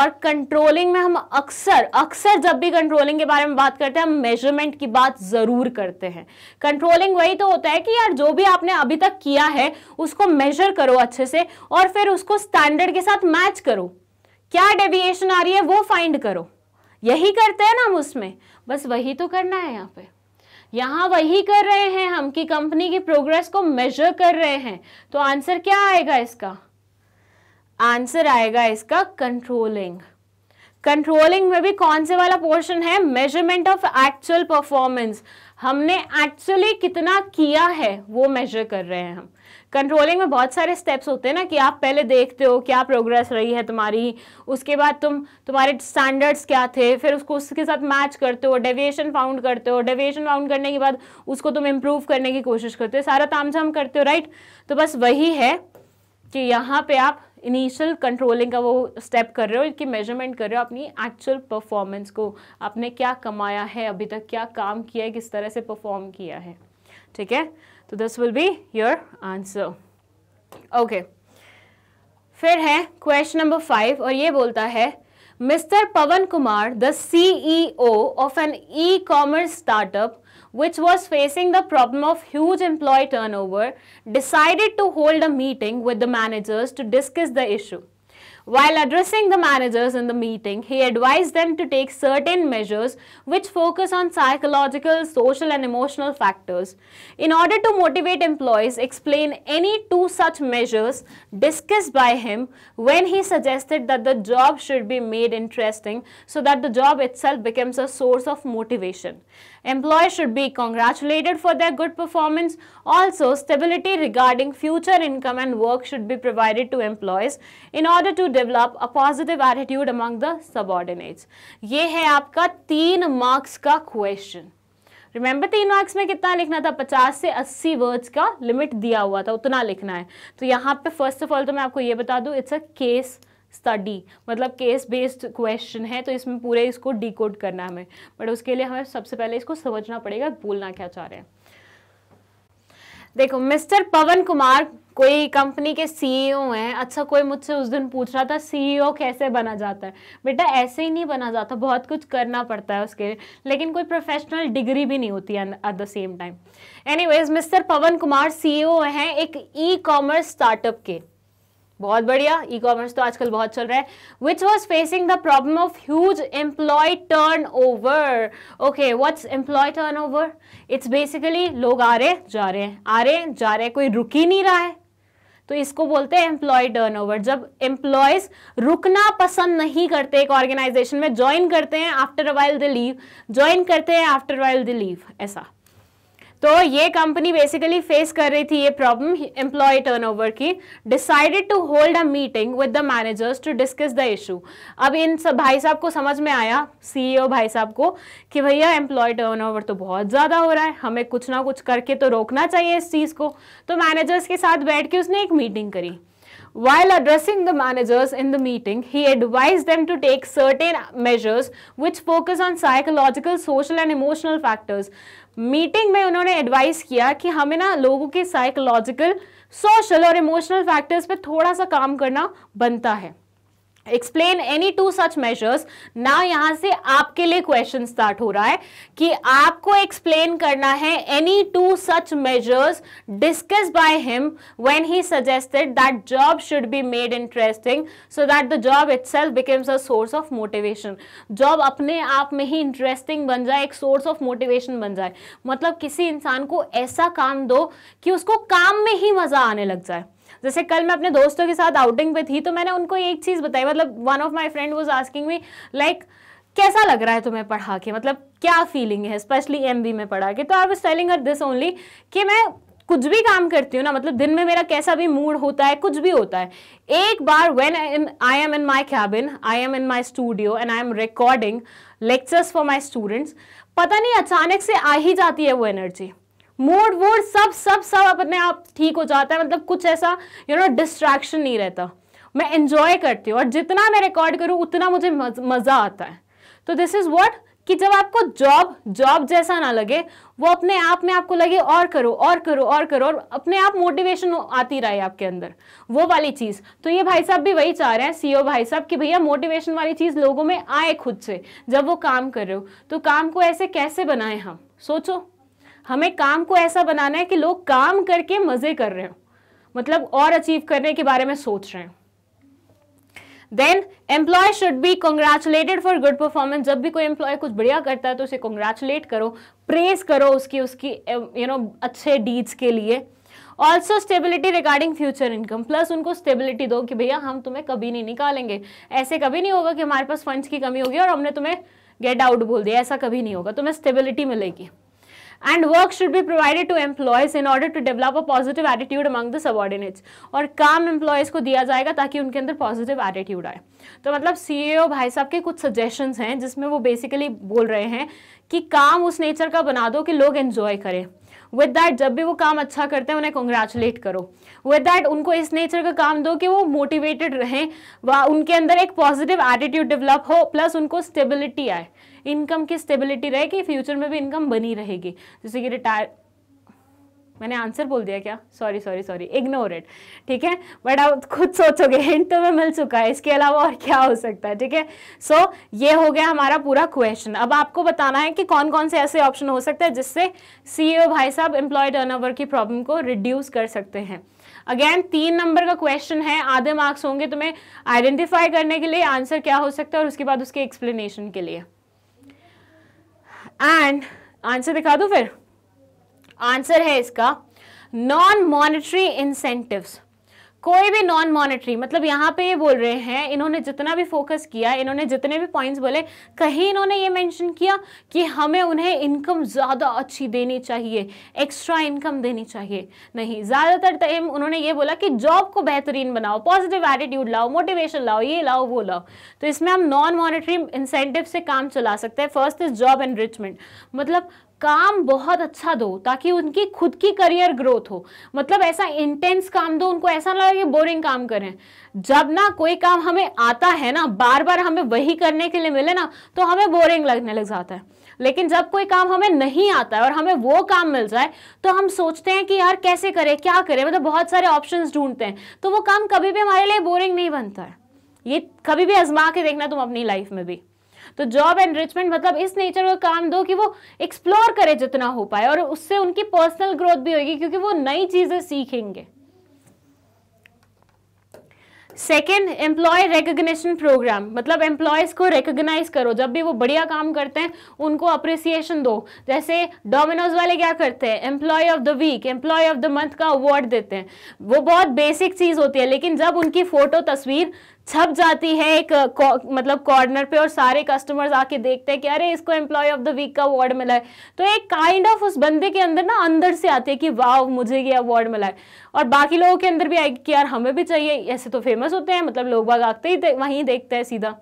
और कंट्रोलिंग में हम अक्सर अक्सर जब भी कंट्रोलिंग के बारे में बात करते हैं हम मेजरमेंट की बात ज़रूर करते हैं कंट्रोलिंग वही तो होता है कि यार जो भी आपने अभी तक किया है उसको मेजर करो अच्छे से और फिर उसको स्टैंडर्ड के साथ मैच करो क्या डेविएशन आ रही है वो फाइंड करो यही करते हैं ना हम उसमें बस वही तो करना है यहाँ पे यहाँ वही कर रहे हैं हम कि कंपनी की प्रोग्रेस को मेजर कर रहे हैं तो आंसर क्या आएगा इसका आंसर आएगा इसका कंट्रोलिंग कंट्रोलिंग में भी कौन से वाला पोर्शन है मेजरमेंट ऑफ एक्चुअल परफॉर्मेंस हमने एक्चुअली कितना किया है वो मेजर कर रहे हैं हम कंट्रोलिंग में बहुत सारे स्टेप्स होते हैं ना कि आप पहले देखते हो क्या प्रोग्रेस रही है तुम्हारी उसके बाद तुम तुम्हारे स्टैंडर्ड्स क्या थे फिर उसको उसके साथ मैच करते हो डेविएशन फाउंड करते हो डेविएशन फाउंड करने के बाद उसको तुम इम्प्रूव करने की कोशिश करते हो सारा तामझाम करते हो राइट तो बस वही है कि यहाँ पे आप इनिशियल कंट्रोलिंग का वो स्टेप कर रहे हो कि मेजरमेंट कर रहे हो अपनी एक्चुअल परफॉर्मेंस को आपने क्या कमाया है अभी तक क्या काम किया है किस तरह से परफॉर्म किया है ठीक है तो this will be your answer okay फिर है क्वेश्चन नंबर फाइव और ये बोलता है mister Pawan Kumar the CEO of an e commerce startup which was facing the problem of huge employee turnover, decided to hold a meeting with the managers to discuss the issue. While addressing the managers in the meeting, he advised them to take certain measures which focus on psychological, social and emotional factors. In order to motivate employees, explain any two such measures discussed by him when he suggested that the job should be made interesting so that the job itself becomes a source of motivation. Employees should be congratulated for their good performance. Also, stability regarding future income and work should be provided to employees in order to develop a positive attitude among the subordinates. ये है आपका तीन marks का question remember तीन marks में कितना लिखना था 50 से 80 वर्ड्स का लिमिट दिया हुआ था उतना लिखना है तो यहाँ पे फर्स्ट ऑफ ऑल तो मैं आपको ये बता दूँ इट्स अ केस स्टडी मतलब केस बेस्ड क्वेश्चन है तो इसमें पूरे इसको डिकोड करना है हमें बट उसके लिए हमें सबसे पहले इसको समझना पड़ेगा बोलना क्या चाह रहे हैं देखो मिस्टर पवन कुमार कोई कंपनी के सीईओ e हैं अच्छा कोई मुझसे उस दिन पूछ रहा था सीईओ e कैसे बना जाता है बेटा ऐसे ही नहीं बना जाता बहुत कुछ करना पड़ता है उसके लिए लेकिन कोई प्रोफेशनल डिग्री भी नहीं होती है at the same time anyways mister Pawan Kumar CEO e हैं एक ई कॉमर्स स्टार्टअप के बहुत बढ़िया ई कॉमर्स तो आजकल बहुत चल रहा है which was facing the problem of huge employee turnover okay what's employee turnover it's basically लोग आ रहे जा रहे हैं आ रहे जा रहे हैं कोई रुक ही नहीं रहा है तो इसको बोलते हैं एम्प्लॉय टर्न ओवर जब एम्प्लॉयज रुकना पसंद नहीं करते एक ऑर्गेनाइजेशन में ज्वाइन करते हैं after a while they leave join करते हैं आफ्टर वाइल द लीव ऐसा तो ये कंपनी बेसिकली फेस कर रही थी ये प्रॉब्लम एम्प्लॉय टर्नओवर की decided to hold a meeting with the managers to discuss the issue अब इन सब भाई साहब को समझ में आया सीईओ भाई साहब को कि भैया एम्प्लॉय टर्नओवर तो बहुत ज़्यादा हो रहा है हमें कुछ ना कुछ करके तो रोकना चाहिए इस चीज़ को तो मैनेजर्स के साथ बैठ के उसने एक मीटिंग करी While addressing the managers in the meeting, he advised them to take certain measures which focus on psychological, social and emotional factors. Meeting में उन्होंने एडवाइस किया कि हमें ना लोगों के साइकोलॉजिकल सोशल और इमोशनल फैक्टर्स पे थोड़ा सा काम करना बनता है explain any two such measures ना यहां से आपके लिए क्वेश्चन स्टार्ट हो रहा है कि आपको एक्सप्लेन करना है any two such measures discuss by him when he suggested that job should be made interesting so that the job self becomes a source of motivation job अपने आप में ही इंटरेस्टिंग बन जाए एक सोर्स ऑफ मोटिवेशन बन जाए मतलब किसी इंसान को ऐसा काम दो कि उसको काम में ही मजा आने लग जाए जैसे कल मैं अपने दोस्तों के साथ आउटिंग पे थी तो मैंने उनको एक चीज़ बताई मतलब one of my friend was asking me like कैसा लग रहा है तुम्हें पढ़ा के मतलब क्या फीलिंग है स्पेशली एम में पढ़ा के तो I was telling her this only कि मैं कुछ भी काम करती हूँ ना मतलब दिन में मेरा कैसा भी मूड होता है कुछ भी होता है एक बार when I am in my cabin I am in my studio and I am recording lectures for my students पता नहीं अचानक से आ ही जाती है वो एनर्जी मूड वूड सब सब सब अपने आप ठीक हो जाता है मतलब कुछ ऐसा यू नो डिस्ट्रैक्शन नहीं रहता मैं इंजॉय करती हूँ और जितना मैं रिकॉर्ड करूँ उतना मुझे मज़ा आता है तो दिस इज़ वॉट कि जब आपको जॉब जॉब जैसा ना लगे वो अपने आप में आपको लगे और करो और करो और करो और अपने आप मोटिवेशन आती रहे आपके अंदर वो वाली चीज़ तो ये भाई साहब भी वही चाह रहे हैं सीईओ e भाई साहब कि भैया मोटिवेशन वाली चीज़ लोगों में आए खुद से जब वो काम कर रहे हो तो काम को ऐसे कैसे बनाएं हम सोचो हमें काम को ऐसा बनाना है कि लोग काम करके मज़े कर रहे हो मतलब और अचीव करने के बारे में सोच रहे हो then employee should be congratulated for good performance जब भी कोई एम्प्लॉय कुछ बढ़िया करता है तो उसे कॉन्ग्रेचुलेट करो प्रेस करो उसकी उसकी यू um, नो अच्छे डीड्स के लिए also stability regarding future income plus उनको स्टेबिलिटी दो कि भैया हम तुम्हें कभी नहीं निकालेंगे ऐसे कभी नहीं होगा कि हमारे पास फंड्स की कमी होगी और हमने तुम्हें गेट आउट बोल दिया ऐसा कभी नहीं होगा तुम्हें स्टेबिलिटी मिलेगी and work should be provided to employees in order to develop a positive attitude among the subordinates और काम एम्प्लॉयज को दिया जाएगा ताकि उनके अंदर पॉजिटिव एटीट्यूड आए तो मतलब सी भाई साहब के कुछ सजेशंस हैं जिसमें वो बेसिकली बोल रहे हैं कि काम उस नेचर का बना दो कि लोग एन्जॉय करें विद दैट जब भी वो काम अच्छा करते हैं उन्हें कॉन्ग्रेचुलेट करो विद दैट उनको इस नेचर का काम दो कि वो मोटिवेटेड रहें व उनके अंदर एक पॉजिटिव एटीट्यूड डेवलप हो प्लस उनको स्टेबिलिटी आए इनकम की स्टेबिलिटी रहेगी फ्यूचर में भी इनकम बनी रहेगी जैसे कि रिटायर मैंने आंसर बोल दिया क्या sorry sorry sorry ignore it ठीक है बट आप खुद सोचोगे हिंट तो मैं मिल चुका है इसके अलावा और क्या हो सकता है ठीक है सो ये हो गया हमारा पूरा क्वेश्चन अब आपको बताना है कि कौन कौन से ऐसे ऑप्शन हो सकते हैं जिससे सीईओ e भाई साहब एम्प्लॉय टर्नओवर की प्रॉब्लम को रिड्यूस कर सकते हैं अगेन तीन नंबर का क्वेश्चन है आधे मार्क्स होंगे तुम्हें आइडेंटिफाई करने के लिए आंसर क्या हो सकता है और उसके बाद उसके एक्सप्लेनेशन के लिए एंड आंसर दिखा दो फिर आंसर है इसका नॉन मॉनिटरी इंसेंटिव्स कोई भी नॉन मॉनेटरी मतलब यहाँ पे ये बोल रहे हैं इन्होंने जितना भी फोकस किया इन्होंने जितने भी पॉइंट्स बोले कहीं इन्होंने ये मेंशन किया कि हमें उन्हें इनकम ज़्यादा अच्छी देनी चाहिए एक्स्ट्रा इनकम देनी चाहिए नहीं ज़्यादातर टाइम उन्होंने ये बोला कि जॉब को बेहतरीन बनाओ पॉजिटिव एटीट्यूड लाओ मोटिवेशन लाओ ये लाओ वो लाओ तो इसमें हम नॉन मॉनिटरी इंसेंटिव से काम चला सकते हैं फर्स्ट इज जॉब एनरिचमेंट मतलब काम बहुत अच्छा दो ताकि उनकी खुद की करियर ग्रोथ हो मतलब ऐसा इंटेंस काम दो उनको ऐसा ना लगे बोरिंग काम करें जब ना कोई काम हमें आता है ना बार बार हमें वही करने के लिए मिले ना तो हमें बोरिंग लगने लग जाता है लेकिन जब कोई काम हमें नहीं आता है और हमें वो काम मिल जाए तो हम सोचते हैं कि यार कैसे करें क्या करें मतलब बहुत सारे ऑप्शंस ढूंढते हैं तो वो काम कभी भी हमारे लिए बोरिंग नहीं बनता है ये कभी भी आजमा के देखना तुम अपनी लाइफ में भी तो जॉब एनरिचमेंट मतलब इस नेचर का काम दो कि वो एक्सप्लोर करे जितना हो पाए और उससे उनकी पर्सनल ग्रोथ भी होगी क्योंकि वो नई चीज़ें सीखेंगे सेकेंड एम्प्लॉय रिकोगशन प्रोग्राम मतलब एम्प्लॉयज़ को रिकग्नाइज करो जब भी वो बढ़िया काम करते हैं उनको अप्रिसिएशन दो जैसे डोमिनोज वाले क्या करते हैं employee of the week employee of the month का अवार्ड देते हैं वो बहुत बेसिक चीज़ होती है लेकिन जब उनकी फ़ोटो तस्वीर छप जाती है एक मतलब कॉर्नर पे और सारे कस्टमर्स आके देखते हैं कि अरे इसको एम्प्लॉय ऑफ द वीक का अवार्ड मिला है तो एक काइंड ऑफ उस बंदे के अंदर ना अंदर से आती है कि वाह मुझे ये अवार्ड मिला है और बाकी लोगों के अंदर भी आएगी कि यार हमें भी चाहिए ऐसे तो फेमस होते हैं मतलब लोग बाग आते ही वहीं देखते हैं सीधा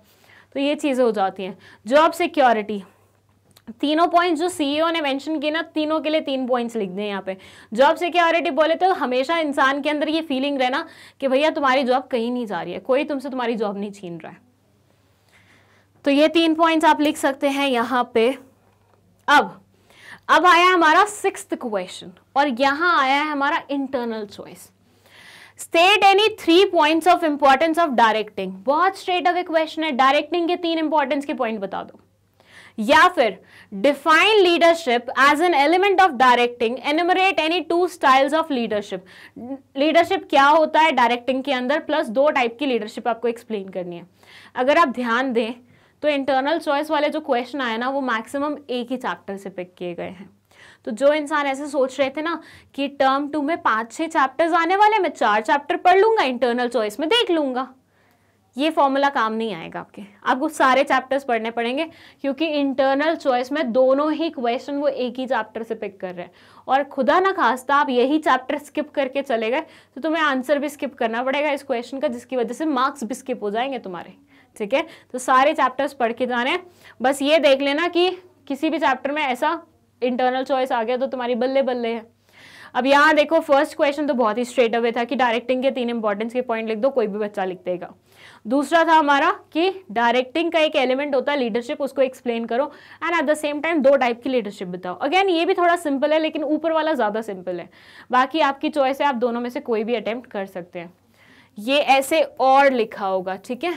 तो ये चीज़ें हो जाती हैं जॉब सिक्योरिटी तीनों पॉइंट्स जो सीईओ ने मेंशन किए ना तीनों के लिए तीन पॉइंट्स लिख दें यहाँ पे जॉब सिक्योरिटी बोले तो हमेशा इंसान के अंदर ये फीलिंग रहना कि भैया तुम्हारी जॉब कहीं नहीं जा रही है कोई तुमसे तुम्हारी जॉब नहीं छीन रहा है तो ये तीन पॉइंट्स आप लिख सकते हैं यहाँ पे अब अब आया हमारा सिक्स क्वेश्चन और यहाँ आया है हमारा internal choice state any three points of importance of directing बहुत स्ट्रेट अवे क्वेश्चन है डायरेक्टिंग के तीन इंपॉर्टेंस के पॉइंट बता दो या फिर define leadership as an element of directing enumerate any two styles of leadership leadership क्या होता है डायरेक्टिंग के अंदर प्लस दो टाइप की लीडरशिप आपको एक्सप्लेन करनी है अगर आप ध्यान दें तो इंटरनल चॉइस वाले जो क्वेश्चन आए ना वो मैक्सिमम एक ही चैप्टर से पिक किए गए हैं तो जो इंसान ऐसे सोच रहे थे ना कि टर्म टू में पांच छह चैप्टर्स आने वाले मैं चार चैप्टर पढ़ लूंगा इंटरनल चॉइस में देख लूंगा ये फॉर्मूला काम नहीं आएगा आपके आपको सारे चैप्टर्स पढ़ने पड़ेंगे क्योंकि इंटरनल चॉइस में दोनों ही क्वेश्चन वो एक ही चैप्टर से पिक कर रहे हैं और खुदा ना खास्ता आप यही चैप्टर स्किप करके चले गए तो तुम्हें आंसर भी स्किप करना पड़ेगा इस क्वेश्चन का जिसकी वजह से मार्क्स भी स्किप हो जाएंगे तुम्हारे ठीक है तो सारे चैप्टर्स पढ़ के जाने बस ये देख लेना कि किसी भी चैप्टर में ऐसा इंटरनल चॉइस आ गया तो तुम्हारी बल्ले बल्ले है अब यहाँ देखो फर्स्ट क्वेश्चन तो बहुत ही स्ट्रेट अवे था कि डायरेक्टिंग के तीन इंपॉर्टेंस के पॉइंट लिख दो कोई भी बच्चा लिख देगा दूसरा था हमारा कि डायरेक्टिंग का एक एलिमेंट होता है लीडरशिप उसको एक्सप्लेन करो and at the same time दो टाइप की लीडरशिप बताओ अगेन ये भी थोड़ा सिंपल है लेकिन ऊपर वाला ज़्यादा सिंपल है बाकी आपकी चॉइस है आप दोनों में से कोई भी अटैम्प्ट कर सकते हैं ये ऐसे और लिखा होगा ठीक है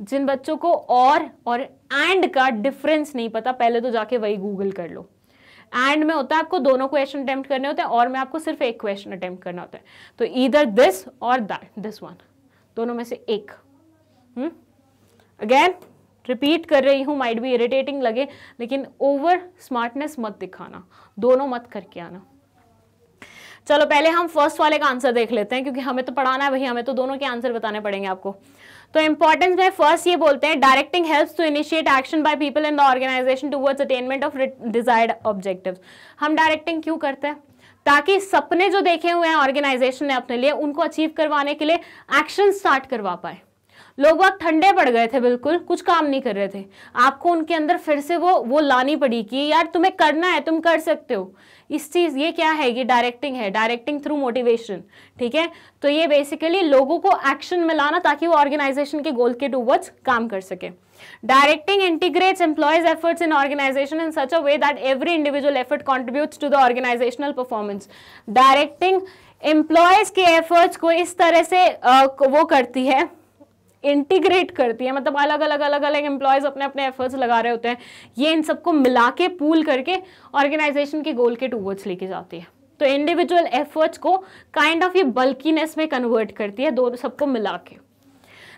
जिन बच्चों को और और एंड का डिफरेंस नहीं पता पहले तो जाके वही गूगल कर लो एंड में होता है आपको दोनों क्वेश्चन अटैम्प्ट करने होते हैं और मैं आपको सिर्फ एक क्वेश्चन अटैम्प्ट करना होता है तो इधर दिस और दैट दिस वन दोनों में से एक अगेन हम्म? रिपीट कर रही हूँ माइट बी इरिटेटिंग लगे लेकिन ओवर स्मार्टनेस मत दिखाना दोनों मत करके आना चलो पहले हम फर्स्ट वाले का आंसर देख लेते हैं क्योंकि हमें तो पढ़ाना है वही हमें तो दोनों के आंसर बताने पड़ेंगे आपको तो इंपॉर्टेंस में फर्स्ट ये बोलते हैं directing helps to initiate action by people in the organisation towards attainment of desired objectives हम डायरेक्टिंग क्यों करते हैं ताकि सपने जो देखे हुए हैं ऑर्गेनाइजेशन ने अपने लिए उनको अचीव करवाने के लिए एक्शन स्टार्ट करवा पाए लोग बहुत ठंडे पड़ गए थे बिल्कुल कुछ काम नहीं कर रहे थे आपको उनके अंदर फिर से वो वो लानी पड़ी कि यार तुम्हें करना है तुम कर सकते हो इस चीज़ ये क्या है ये डायरेक्टिंग है डायरेक्टिंग थ्रू मोटिवेशन ठीक है तो ये बेसिकली लोगों को एक्शन में लाना ताकि वो ऑर्गेनाइजेशन के गोल के टू काम कर सके directing integrate employees efforts in organisation in such a way that every individual effort contribute to the organisational performance directing employees के एफर्ट्स को इस तरह से वो करती है इंटीग्रेट करती है मतलब अलग अलग अलग अलग एम्प्लॉयज़ अपने अपने एफर्ट्स लगा रहे होते हैं ये इन सबको मिला के पूल करके ऑर्गेनाइजेशन के गोल के टूवर्ड्स लेके जाती है तो इंडिविजुअल एफर्ट्स को काइंड kind ऑफ of ये बल्कीनेस में कन्वर्ट करती है दोनों सबको मिला के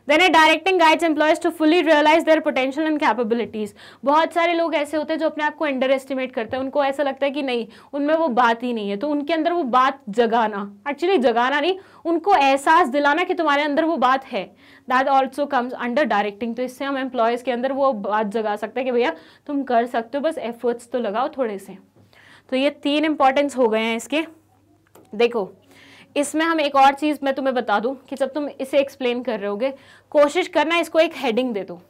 then a directing guides employees to fully realise their potential and capabilities बहुत सारे लोग ऐसे होते हैं जो अपने आप को अंडर एस्टिमेट करते हैं उनको ऐसा लगता है कि नहीं उनमें वो बात ही नहीं है तो उनके अंदर वो बात जगाना एक्चुअली जगाना नहीं उनको एहसास दिलाना कि तुम्हारे अंदर वो बात है that also comes under directing तो इससे हम एम्प्लॉयज़ के अंदर वो बात जगा सकते हैं कि भैया तुम कर सकते हो बस एफर्ट्स तो लगाओ थोड़े से तो ये तीन इंपॉर्टेंस हो गए हैं इसके देखो इसमें हम एक और चीज़ मैं तुम्हें बता दूं कि जब तुम इसे एक्सप्लेन कर रहे होगे कोशिश करना इसको एक हेडिंग दे दो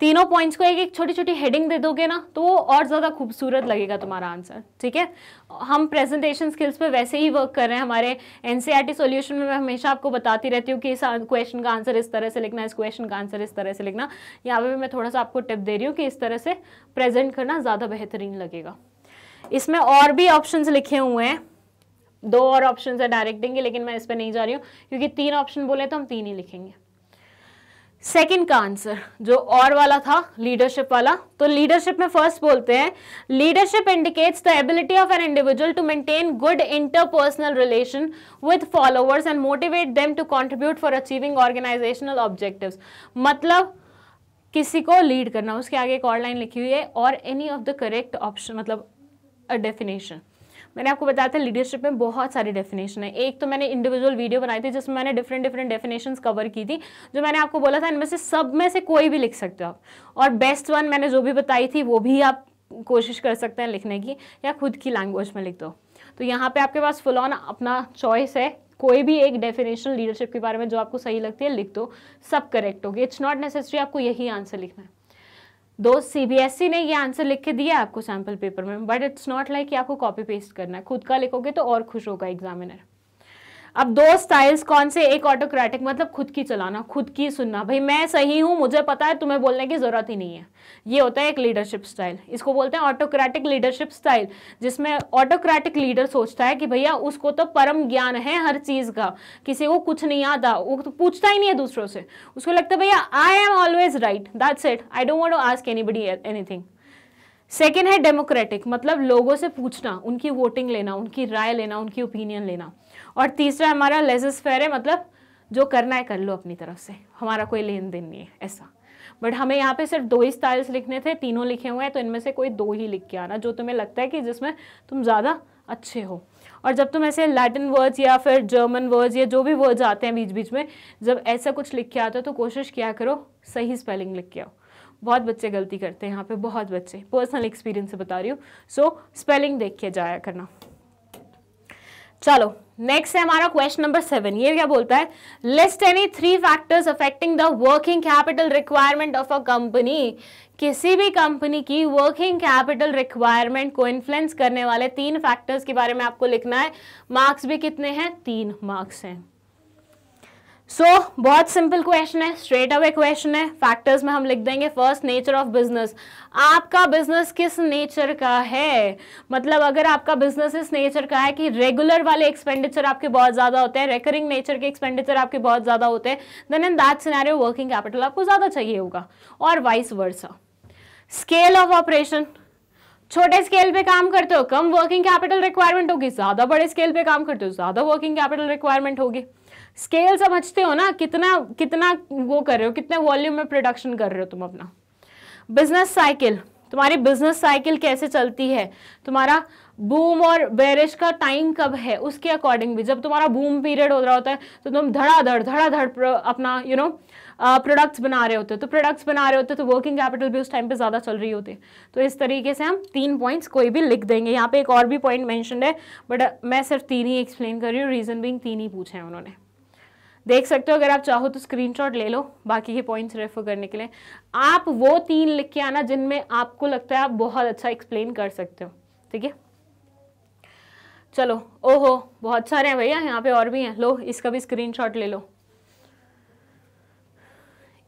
तीनों पॉइंट्स को एक एक छोटी छोटी हेडिंग दे दोगे ना तो वो और ज़्यादा खूबसूरत लगेगा तुम्हारा आंसर ठीक है हम प्रेजेंटेशन स्किल्स पे वैसे ही वर्क कर रहे हैं हमारे एन सी e में मैं हमेशा आपको बताती रहती हूँ कि इस क्वेश्चन का आंसर इस तरह से लिखना इस क्वेश्चन का आंसर इस तरह से लिखना यहाँ पर भी मैं थोड़ा सा आपको टिप दे रही हूँ कि इस तरह से प्रेजेंट करना ज़्यादा बेहतरीन लगेगा इसमें और भी ऑप्शन लिखे हुए हैं दो और ऑप्शन है डायरेक्टिंग के लेकिन मैं इस पर नहीं जा रही हूँ क्योंकि तीन ऑप्शन बोले तो हम तीन ही लिखेंगे सेकेंड का आंसर जो और वाला था लीडरशिप वाला तो लीडरशिप में फर्स्ट बोलते हैं leadership indicates the ability of an individual to maintain good interpersonal relation with followers and motivate them to contribute for achieving organisational objectives मतलब किसी को लीड करना उसके आगे एक और लाइन लिखी हुई है और any of the correct option मतलब अ डेफिनेशन मैंने आपको बताया था लीडरशिप में बहुत सारी डेफिनेशन है एक तो मैंने इंडिविजुअल वीडियो बनाई थी जिसमें मैंने डिफरेंट डिफरेंट डेफिनेशन कवर की थी जो मैंने आपको बोला था इनमें से सब में से कोई भी लिख सकते हो आप और बेस्ट वन मैंने जो भी बताई थी वो भी आप कोशिश कर सकते हैं लिखने की या खुद की लैंग्वेज में लिख दो तो यहाँ पे आपके पास फुल ऑन अपना चॉइस है कोई भी एक डेफिनेशन लीडरशिप के बारे में जो आपको सही लगती है लिख दो सब करेक्ट होगी इट्स नॉट नेसेसरी आपको यही आंसर लिखना है दो सीबीएसई e ने ये आंसर लिख के दिया आपको सैम्पल पेपर में बट इट्स नॉट लाइक कि आपको कॉपी पेस्ट करना है खुद का लिखोगे तो और खुश होगा एग्जामिनर अब दो स्टाइल्स कौन से एक ऑटोक्रेटिक मतलब खुद की चलाना खुद की सुनना भाई मैं सही हूँ मुझे पता है तुम्हें बोलने की ज़रूरत ही नहीं है ये होता है एक लीडरशिप स्टाइल इसको बोलते हैं ऑटोक्रेटिक लीडरशिप स्टाइल जिसमें ऑटोक्रेटिक लीडर सोचता है कि भैया उसको तो परम ज्ञान है हर चीज़ का किसी को कुछ नहीं आता वो तो पूछता ही नहीं है दूसरों से उसको लगता है भैया I am always right that's it I don't want to ask any anything second है डेमोक्रेटिक मतलब लोगों से पूछना उनकी वोटिंग लेना उनकी राय लेना उनकी ओपिनियन लेना और तीसरा हमारा फेयर है मतलब जो करना है कर लो अपनी तरफ से हमारा कोई लेन देन नहीं है ऐसा बट हमें यहाँ पे सिर्फ दो ही स्टाइल्स लिखने थे तीनों लिखे हुए हैं तो इनमें से कोई दो ही लिख के आना जो तुम्हें लगता है कि जिसमें तुम ज़्यादा अच्छे हो और जब तुम ऐसे लैटिन वर्ड्स या फिर जर्मन वर्ड्स या जो भी वर्ड्स आते हैं बीच बीच में जब ऐसा कुछ लिख के आता है तो कोशिश किया करो सही स्पेलिंग लिख के आओ बहुत बच्चे गलती करते हैं यहाँ पे बहुत बच्चे पर्सनल एक्सपीरियंस से बता रही हूँ सो स्पेलिंग देख के जाया करना चलो नेक्स्ट है हमारा क्वेश्चन नंबर सेवन ये क्या बोलता है list any three factors affecting the working capital requirement of a company किसी भी कंपनी की वर्किंग कैपिटल रिक्वायरमेंट को इन्फ्लुएंस करने वाले तीन फैक्टर्स के बारे में आपको लिखना है मार्क्स भी कितने हैं तीन मार्क्स हैं सो so, बहुत सिंपल क्वेश्चन है स्ट्रेट अवे क्वेश्चन है फैक्टर्स में हम लिख देंगे फर्स्ट नेचर ऑफ बिजनेस आपका बिजनेस किस नेचर का है मतलब अगर आपका बिजनेस इस नेचर का है कि रेगुलर वाले एक्सपेंडिचर आपके बहुत ज़्यादा होते हैं रेकरिंग नेचर के एक्सपेंडिचर आपके बहुत ज़्यादा होते हैं then in that scenario working capital आपको ज़्यादा चाहिए होगा और vice versa scale of operation छोटे स्केल पे काम करते हो कम वर्किंग कैपिटल रिक्वायरमेंट होगी ज़्यादा बड़े स्केल पे काम करते हो ज़्यादा वर्किंग कैपिटल रिक्वायरमेंट होगी स्केल समझते हो ना कितना कितना वो कर रहे हो कितने वॉल्यूम में प्रोडक्शन कर रहे हो तुम अपना बिजनेस साइकिल तुम्हारी बिजनेस साइकिल कैसे चलती है तुम्हारा बूम और बैरिश का टाइम कब है उसके अकॉर्डिंग भी जब तुम्हारा बूम पीरियड हो रहा होता है तो तुम धड़ाधड़ धड़ाधड़ अपना यू नो प्रोडक्ट्स बना रहे होते हो तो प्रोडक्ट्स बना रहे होते हो तो वर्किंग कैपिटल भी उस टाइम पे ज़्यादा चल रही होती है तो इस तरीके से हम तीन पॉइंट्स कोई भी लिख देंगे यहाँ पे एक और भी पॉइंट मैंशन है बट मैं सिर्फ तीन ही एक्सप्लेन कर रही हूँ रीज़न बिंग तीन ही पूछे हैं उन्होंने देख सकते हो अगर आप चाहो तो स्क्रीनशॉट ले लो बाकी के पॉइंट्स रेफर करने के लिए आप वो तीन लिख के आना जिनमें आपको लगता है आप बहुत अच्छा एक्सप्लेन कर सकते हो ठीक है चलो ओहो बहुत सारे हैं भैया यहाँ पे और भी हैं लो इसका भी स्क्रीनशॉट ले लो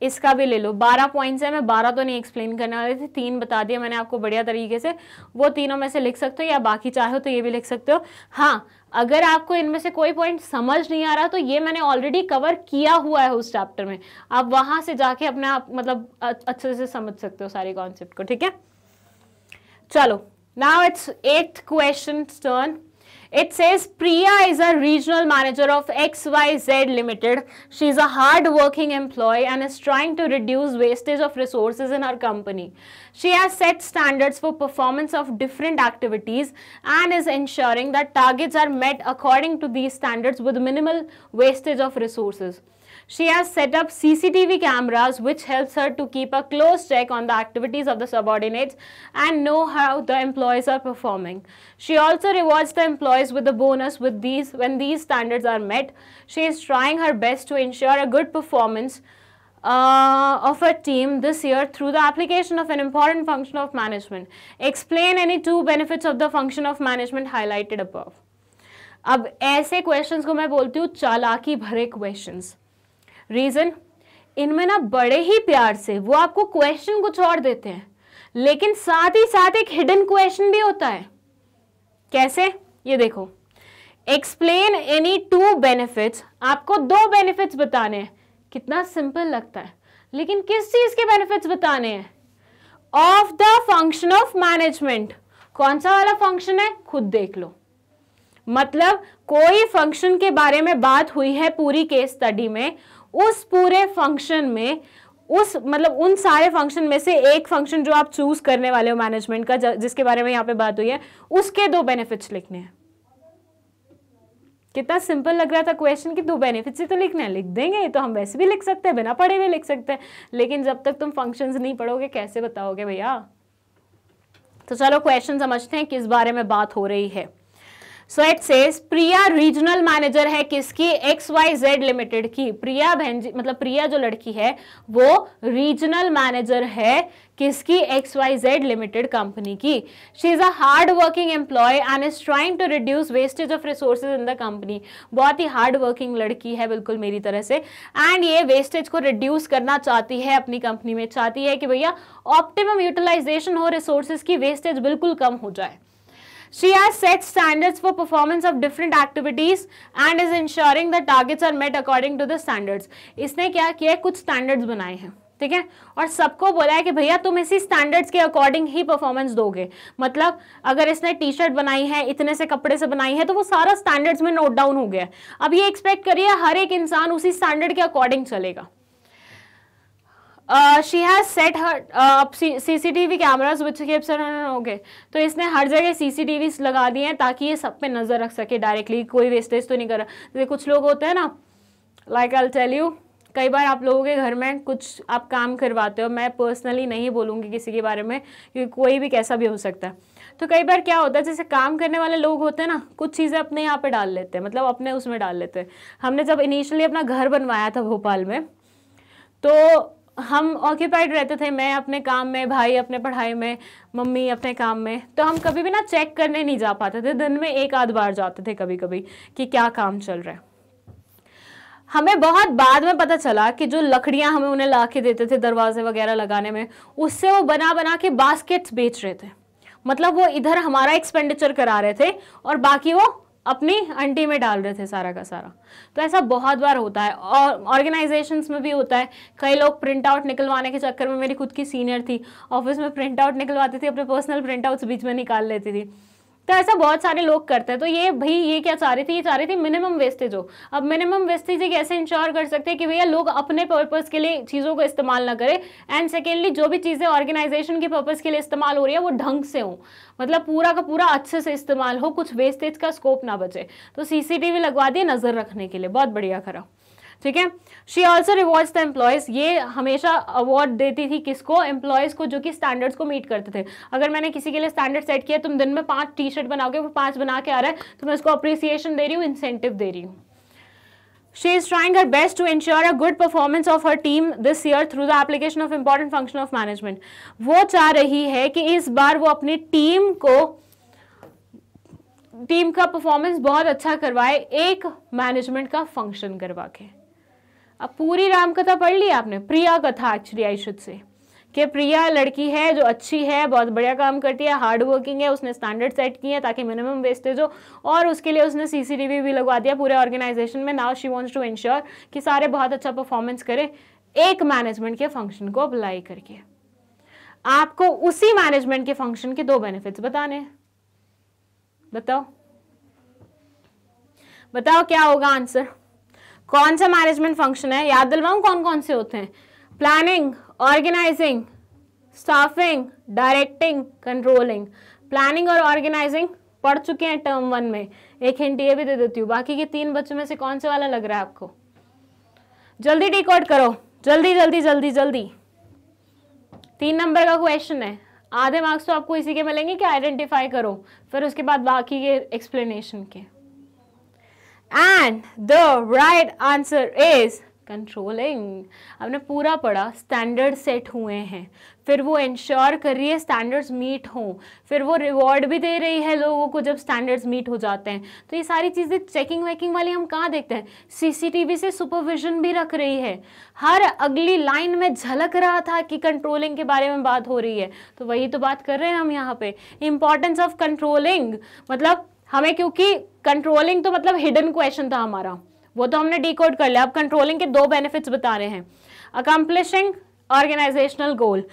इसका भी ले लो बारह पॉइंट्स है मैं बारह तो नहीं एक्सप्लेन करने वाली थी तीन बता दिए मैंने आपको बढ़िया तरीके से वो तीनों में से लिख सकते हो या बाकी चाहे हो तो ये भी लिख सकते हो हाँ अगर आपको इनमें से कोई पॉइंट समझ नहीं आ रहा तो ये मैंने ऑलरेडी कवर किया हुआ है उस चैप्टर में आप वहां से जाके अपना मतलब अच्छे से समझ सकते हो सारे कॉन्सेप्ट को ठीक है चलो now it's eighth question turn it says Priya is a regional manager of X Y Z limited she is a hard working employee and is trying to reduce wastage of resources in our company She has set standards for performance of different activities and is ensuring that targets are met according to these standards with minimal wastage of resources. She has set up CCTV cameras which helps her to keep a close check on the activities of the subordinates and know how the employees are performing. She also rewards the employees with a bonus with these when these standards are met. She is trying her best to ensure a good performance uh, of a team this year through the application of an important function of management. Explain any two benefits of the function of management highlighted above. अब ऐसे questions को मैं बोलती हूँ चालाकी भरे questions reason इनमें ना बड़े ही प्यार से वो आपको क्वेश्चन कुछ और देते हैं लेकिन साथ ही साथ एक हिडन क्वेश्चन भी होता है कैसे ये देखो एक्सप्लेन एनी टू बेनिफिट्स आपको दो बेनिफिट्स बताने हैं कितना सिंपल लगता है लेकिन किस चीज़ के बेनिफिट्स बताने हैं of the function of management कौन सा वाला फंक्शन है खुद देख लो मतलब कोई फंक्शन के बारे में बात हुई है पूरी केस स्टडी में उस पूरे फंक्शन में उस मतलब उन सारे फंक्शन में से एक फंक्शन जो आप चूज करने वाले हो मैनेजमेंट का जिसके बारे में यहाँ पे बात हुई है उसके दो बेनिफिट्स लिखने हैं कितना सिंपल लग रहा था क्वेश्चन कि दो बेनिफिट्स ही तो लिखना है लिख देंगे तो हम वैसे भी लिख सकते हैं बिना पढ़े हुए लिख सकते हैं लेकिन जब तक तुम फंक्शंस नहीं पढ़ोगे कैसे बताओगे भैया तो चलो क्वेश्चन समझते हैं किस बारे में बात हो रही है so it says Priya regional manager है किसकी एक्स वाई जेड लिमिटेड की प्रिया बहन जी मतलब प्रिया जो लड़की है वो रीजनल मैनेजर है किसकी X Y Z limited company की she is a hard working employee and is trying to reduce wastage of resources in the company बहुत ही हार्ड वर्किंग लड़की है बिल्कुल मेरी तरह से एंड ये वेस्टेज को रिड्यूस करना चाहती है अपनी कंपनी में चाहती है कि भैया ऑप्टिमम यूटिलाइजेशन हो रिसोर्सेज की वेस्टेज बिल्कुल कम हो जाए She has set standards for performance of different activities and is ensuring the targets are met according to the standards. isne kya kiya kuch standards banaye hain ठीक है और सबको बोला है कि भैया तुम इसी स्टैंडर्ड्स के अकॉर्डिंग ही परफॉर्मेंस दोगे मतलब अगर इसने टी शर्ट बनाई है इतने से कपड़े से बनाई है तो वो सारा स्टैंडर्ड्स में नोट डाउन हो गया अब ये एक्सपेक्ट करिए हर एक इंसान उसी स्टैंडर्ड के अकॉर्डिंग चलेगा uh, C C set her uh, CCTV cameras which keeps her okay तो इसने हर जगह सी सी टी वी लगा दिए हैं ताकि ये सब पे नज़र रख सके डायरेक्टली कोई वेस्टेज तो नहीं कर रहा जैसे कुछ लोग होते हैं ना लाइक आई टेल यू कई बार आप लोगों के घर में कुछ आप काम करवाते हो मैं पर्सनली नहीं बोलूँगी किसी के बारे में क्योंकि कोई भी कैसा भी हो सकता है तो कई बार क्या होता है जैसे काम करने वाले लोग होते हैं ना कुछ चीज़ें अपने यहाँ पे डाल लेते हैं मतलब अपने उसमें डाल लेते हैं हमने जब इनिशियली अपना घर बनवाया था भोपाल में तो हम ऑक्यूपाइड रहते थे मैं अपने काम में भाई अपने पढ़ाई में मम्मी अपने काम में तो हम कभी भी ना चेक करने नहीं जा पाते थे दिन में एक आध बार जाते थे कभी कभी कि क्या काम चल रहा है हमें बहुत बाद में पता चला कि जो लकड़ियां हमें उन्हें ला के देते थे दरवाजे वगैरह लगाने में उससे वो बना बना के बास्केट्स बेच रहे थे मतलब वो इधर हमारा एक्सपेंडिचर करा रहे थे और बाकी वो अपनी अंडे में डाल रहे थे सारा का सारा तो ऐसा बहुत बार होता है और ऑर्गेनाइजेशंस में भी होता है कई लोग प्रिंट आउट निकलवाने के चक्कर में मेरी खुद की सीनियर थी ऑफिस में प्रिंट आउट निकलवाती थी अपने पर्सनल प्रिंट आउट्स बीच में निकाल लेती थी तो ऐसा बहुत सारे लोग करते हैं तो ये भाई ये क्या चाह रही थी ये चाह रही थी मिनिमम वेस्टेज हो अब मिनिमम वेस्टेज एक ऐसे इंश्योर कर सकते हैं कि भैया लोग अपने पर्पज़ के लिए चीज़ों को इस्तेमाल ना करें एंड सेकेंडली जो भी चीज़ें ऑर्गेनाइजेशन के पर्पज़ के लिए इस्तेमाल हो रही है वो ढंग से हो मतलब पूरा का पूरा अच्छे से इस्तेमाल हो कुछ वेस्टेज का स्कोप ना बचे तो सी लगवा दिए नज़र रखने के लिए बहुत बढ़िया खरा ठीक है she also rewards the employees ये हमेशा अवार्ड देती थी किसको एम्प्लॉयज़ को जो कि स्टैंडर्ड्स को मीट करते थे अगर मैंने किसी के लिए स्टैंडर्ड सेट किया तुम दिन में पाँच टी शर्ट बनाओगे वो पाँच बना के आ रहा है तो मैं उसको अप्रिसिएशन दे रही हूँ इंसेंटिव दे रही हूँ she is trying her best to ensure a good performance of her team this year through the application of important function of management वो चाह रही है कि इस बार वो अपनी टीम को टीम का परफॉर्मेंस बहुत अच्छा करवाए एक मैनेजमेंट का फंक्शन करवा के अब पूरी रामकथा पढ़ ली आपने प्रिया कथा आचरी आयुषित से कि प्रिया लड़की है जो अच्छी है बहुत बढ़िया काम करती है हार्ड वर्किंग है उसने स्टैंडर्ड सेट किए हैं ताकि मिनिमम वेस्टेज हो और उसके लिए उसने सीसीटीवी भी लगवा दिया पूरे ऑर्गेनाइजेशन में now she wants to ensure कि सारे बहुत अच्छा परफॉर्मेंस करें एक मैनेजमेंट के फंक्शन को अप्लाई करके आपको उसी मैनेजमेंट के फंक्शन के दो बेनिफिट्स बताने बताओ बताओ क्या होगा आंसर कौन सा मैनेजमेंट फंक्शन है याद दिलवाऊं कौन कौन से होते हैं planning organising staffing directing controlling planning और ऑर्गेनाइजिंग पढ़ चुके हैं टर्म वन में एक हिंट ये भी दे देती हूँ बाकी के तीन बच्चों में से कौन से वाला लग रहा है आपको जल्दी डिकोड करो जल्दी जल्दी जल्दी जल्दी तीन नंबर का क्वेश्चन है आधे मार्क्स तो आपको इसी के मिलेंगे कि आइडेंटिफाई करो फिर उसके बाद बाकी के एक्सप्लेनेशन के and the right answer is controlling हमने पूरा पढ़ा स्टैंडर्ड सेट हुए हैं फिर वो इंश्योर कर रही है स्टैंडर्ड्स मीट हों फिर वो रिवॉर्ड भी दे रही है लोगों को जब स्टैंडर्ड्स मीट हो जाते हैं तो ये सारी चीज़ें चेकिंग वैकिंग वाली हम कहाँ देखते हैं सीसीटीवी से सुपरविजन भी रख रही है हर अगली लाइन में झलक रहा था कि कंट्रोलिंग के बारे में बात हो रही है तो वही तो बात कर रहे हैं हम यहाँ पे इंपॉर्टेंस ऑफ कंट्रोलिंग मतलब हमें क्योंकि कंट्रोलिंग तो मतलब हिडन क्वेश्चन था हमारा वो तो हमने डी कर लिया अब कंट्रोलिंग के दो बेनिफिट्स बता रहे हैं अकम्पलिशिंग ऑर्गेनाइजेशनल गोल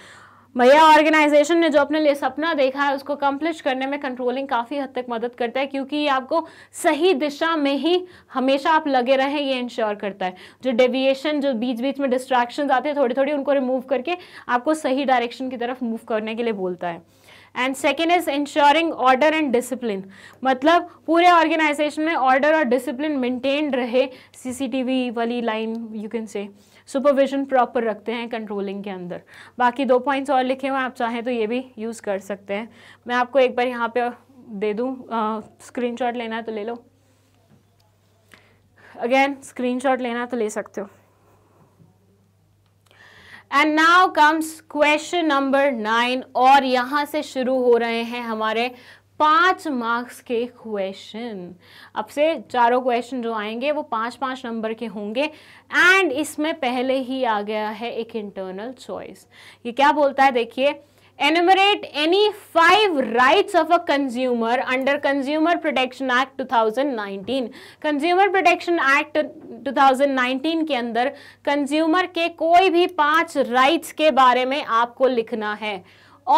भैया ऑर्गेनाइजेशन ने जो अपने लिए सपना देखा है उसको कम्प्लिश करने में कंट्रोलिंग काफ़ी हद तक मदद करता है क्योंकि ये आपको सही दिशा में ही हमेशा आप लगे रहें ये इंश्योर करता है जो डेविएशन जो बीच बीच में डिस्ट्रैक्शंस आते हैं थोड़ी थोड़ी उनको रिमूव करके आपको सही डायरेक्शन की तरफ मूव करने के लिए बोलता है and second is ensuring order and discipline मतलब पूरे ऑर्गेनाइजेशन में ऑर्डर और डिसिप्लिन मेंटेन्ड रहे सीसीटीवी वाली line you can say supervision proper रखते हैं कंट्रोलिंग के अंदर बाकी दो पॉइंट्स और लिखे हुए हैं आप चाहें तो ये भी यूज़ कर सकते हैं मैं आपको एक बार यहाँ पे दे दूँ स्क्रीनशॉट लेना है तो ले लो अगेन स्क्रीनशॉट लेना है तो ले सकते हो and now comes question number nine और यहाँ से शुरू हो रहे हैं हमारे पाँच मार्क्स के क्वेश्चन अब से चारों क्वेश्चन जो आएंगे वो पाँच पाँच नंबर के होंगे एंड इसमें पहले ही आ गया है एक इंटरनल चॉइस ये क्या बोलता है देखिए enumerate any five rights of a consumer under consumer protection act 2019 consumer protection act 2019 के अंदर कंज्यूमर के कोई भी पांच राइट्स के बारे में आपको लिखना है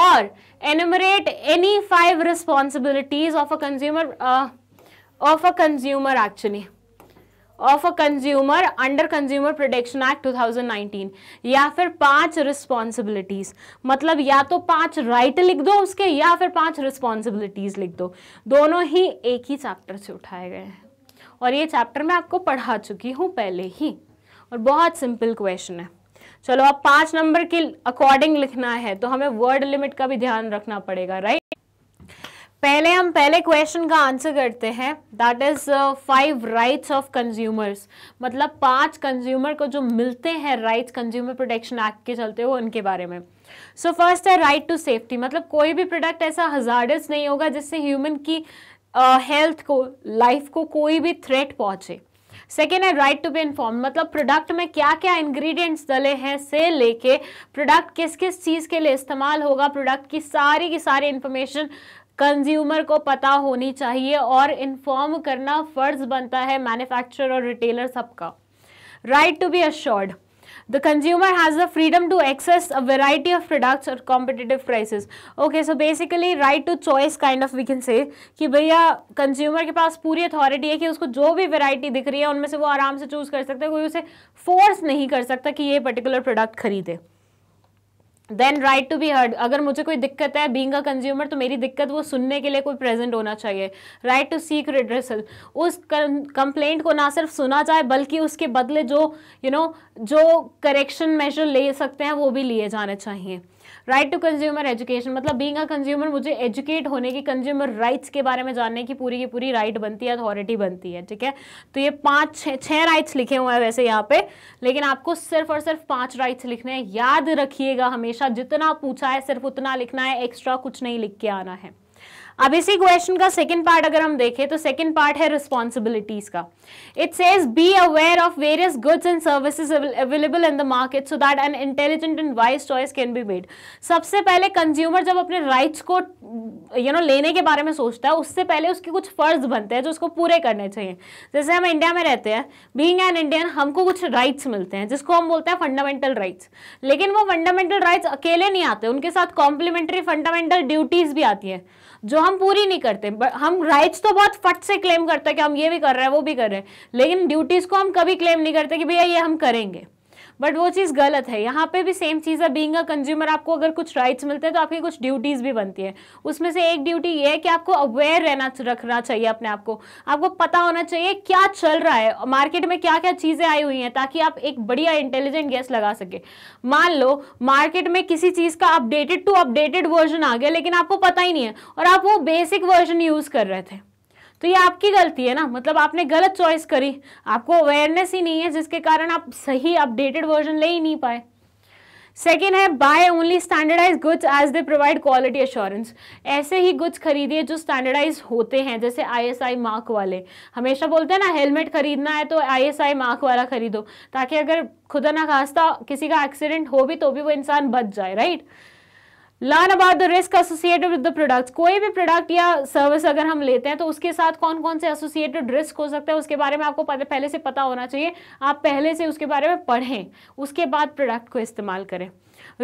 और enumerate any five responsibilities of a consumer of a consumer actually of a consumer under consumer protection act 2019 या फिर पांच रिस्पॉन्सिबिलिटीज मतलब या तो पांच राइट लिख दो उसके या फिर पांच रिस्पॉन्सिबिलिटीज लिख दो दोनों ही एक ही चैप्टर से उठाए गए हैं और ये चैप्टर मैं आपको पढ़ा चुकी हूँ पहले ही और बहुत सिंपल क्वेश्चन है चलो अब पाँच नंबर के अकॉर्डिंग लिखना है तो हमें वर्ड लिमिट का भी ध्यान रखना पड़ेगा राइट पहले हम पहले क्वेश्चन का आंसर करते हैं that is five rights of consumers मतलब पांच कंज्यूमर को जो मिलते हैं राइट्स कंज्यूमर प्रोटेक्शन एक्ट के चलते वो उनके बारे में सो फर्स्ट है राइट टू सेफ्टी मतलब कोई भी प्रोडक्ट ऐसा हजार्डस नहीं होगा जिससे ह्यूमन की हेल्थ uh, को लाइफ को कोई भी थ्रेट पहुंचे सेकेंड है राइट टू बी इन्फॉर्म मतलब प्रोडक्ट में क्या क्या इंग्रेडिएंट्स डले हैं से लेके प्रोडक्ट किस किस चीज़ के लिए इस्तेमाल होगा प्रोडक्ट की सारी की सारी इन्फॉर्मेशन कंज्यूमर को पता होनी चाहिए और इन्फॉर्म करना फर्ज बनता है मैन्युफैक्चरर और रिटेलर सबका right to be assured the consumer has the freedom to access a variety of products और competitive prices okay so basically right to choice kind of we can say कि भैया consumer के पास पूरी authority है कि उसको जो भी वेराइटी दिख रही है उनमें से वो आराम से चूज कर सकते हैं कोई उसे फोर्स नहीं कर सकता कि ये पर्टिकुलर प्रोडक्ट खरीदे then right to be heard अगर मुझे कोई दिक्कत है बींग अ कंज्यूमर तो मेरी दिक्कत वो सुनने के लिए कोई प्रेजेंट होना चाहिए राइट टू सीक रिड्रेसल उस कंप्लेंट को ना सिर्फ सुना जाए बल्कि उसके बदले जो यू you नो know, जो करेक्शन मेजर ले सकते हैं वो भी लिए जाने चाहिए राइट टू कंज्यूमर एजुकेशन मतलब बींग अ कंज्यूमर मुझे एजुकेट होने की कंज्यूमर राइट्स के बारे में जानने की पूरी की पूरी राइट बनती है अथॉरिटी बनती है ठीक है तो ये पाँच छः राइट्स लिखे हुए हैं वैसे यहाँ पे लेकिन आपको सिर्फ और सिर्फ पाँच राइट्स लिखने हैं याद रखिएगा हमेशा जितना पूछा है सिर्फ उतना लिखना है एक्स्ट्रा कुछ नहीं लिख के आना है अब इसी क्वेश्चन का सेकंड पार्ट अगर हम देखें तो सेकंड पार्ट है रिस्पॉन्सिबिलिटीज का it says be aware of various goods and services available in the market so that an intelligent and wise choice can be made सबसे पहले कंज्यूमर जब अपने राइट्स को यू you नो know, लेने के बारे में सोचता है उससे पहले उसके कुछ फर्ज बनते हैं जो उसको पूरे करने चाहिए जैसे हम इंडिया में रहते हैं बींग एन इंडियन हमको कुछ राइट्स मिलते हैं जिसको हम बोलते हैं फंडामेंटल राइट्स लेकिन वो फंडामेंटल राइट्स अकेले नहीं आते उनके साथ कॉम्प्लीमेंट्री फंडामेंटल ड्यूटीज़ भी आती हैं जो हम पूरी नहीं करते हम राइट्स तो बहुत फट से क्लेम करते हैं कि हम ये भी कर रहे हैं वो भी कर रहे हैं लेकिन ड्यूटीज़ को हम कभी क्लेम नहीं करते कि भैया ये हम करेंगे बट वो चीज़ गलत है यहाँ पे भी सेम चीज़ है बींग अ कंज्यूमर आपको अगर कुछ राइट्स मिलते हैं तो आपकी कुछ ड्यूटीज़ भी बनती है उसमें से एक ड्यूटी ये है कि आपको अवेयर रहना रखना चाहिए अपने आप को आपको पता होना चाहिए क्या चल रहा है मार्केट में क्या क्या चीज़ें आई हुई हैं ताकि आप एक बढ़िया इंटेलिजेंट गैस लगा सके मान लो मार्केट में किसी चीज़ का अपडेटेड टू अपडेटेड वर्जन आ गया लेकिन आपको पता ही नहीं है और आप वो बेसिक वर्जन यूज़ कर रहे थे तो ये आपकी गलती है ना मतलब आपने गलत चॉइस करी आपको अवेयरनेस ही नहीं है जिसके कारण आप सही अपडेटेड वर्जन ले ही नहीं पाए सेकेंड है buy only standardized goods as they provide quality assurance ऐसे ही गुड्स खरीदिए जो स्टैंडर्डाइज होते हैं जैसे आईएसआई मार्क वाले हमेशा बोलते हैं ना हेलमेट खरीदना है तो आईएसआई मार्क वाला खरीदो ताकि अगर खुदा ना खास्ता किसी का एक्सीडेंट हो भी तो भी वो इंसान बच जाए right right? Learn about the risk associated with the product कोई भी प्रोडक्ट या सर्विस अगर हम लेते हैं तो उसके साथ कौन कौन से एसोसिएटेड रिस्क हो सकता है उसके बारे में आपको पहले से पता होना चाहिए आप पहले से उसके बारे में पढ़ें उसके बाद प्रोडक्ट को इस्तेमाल करें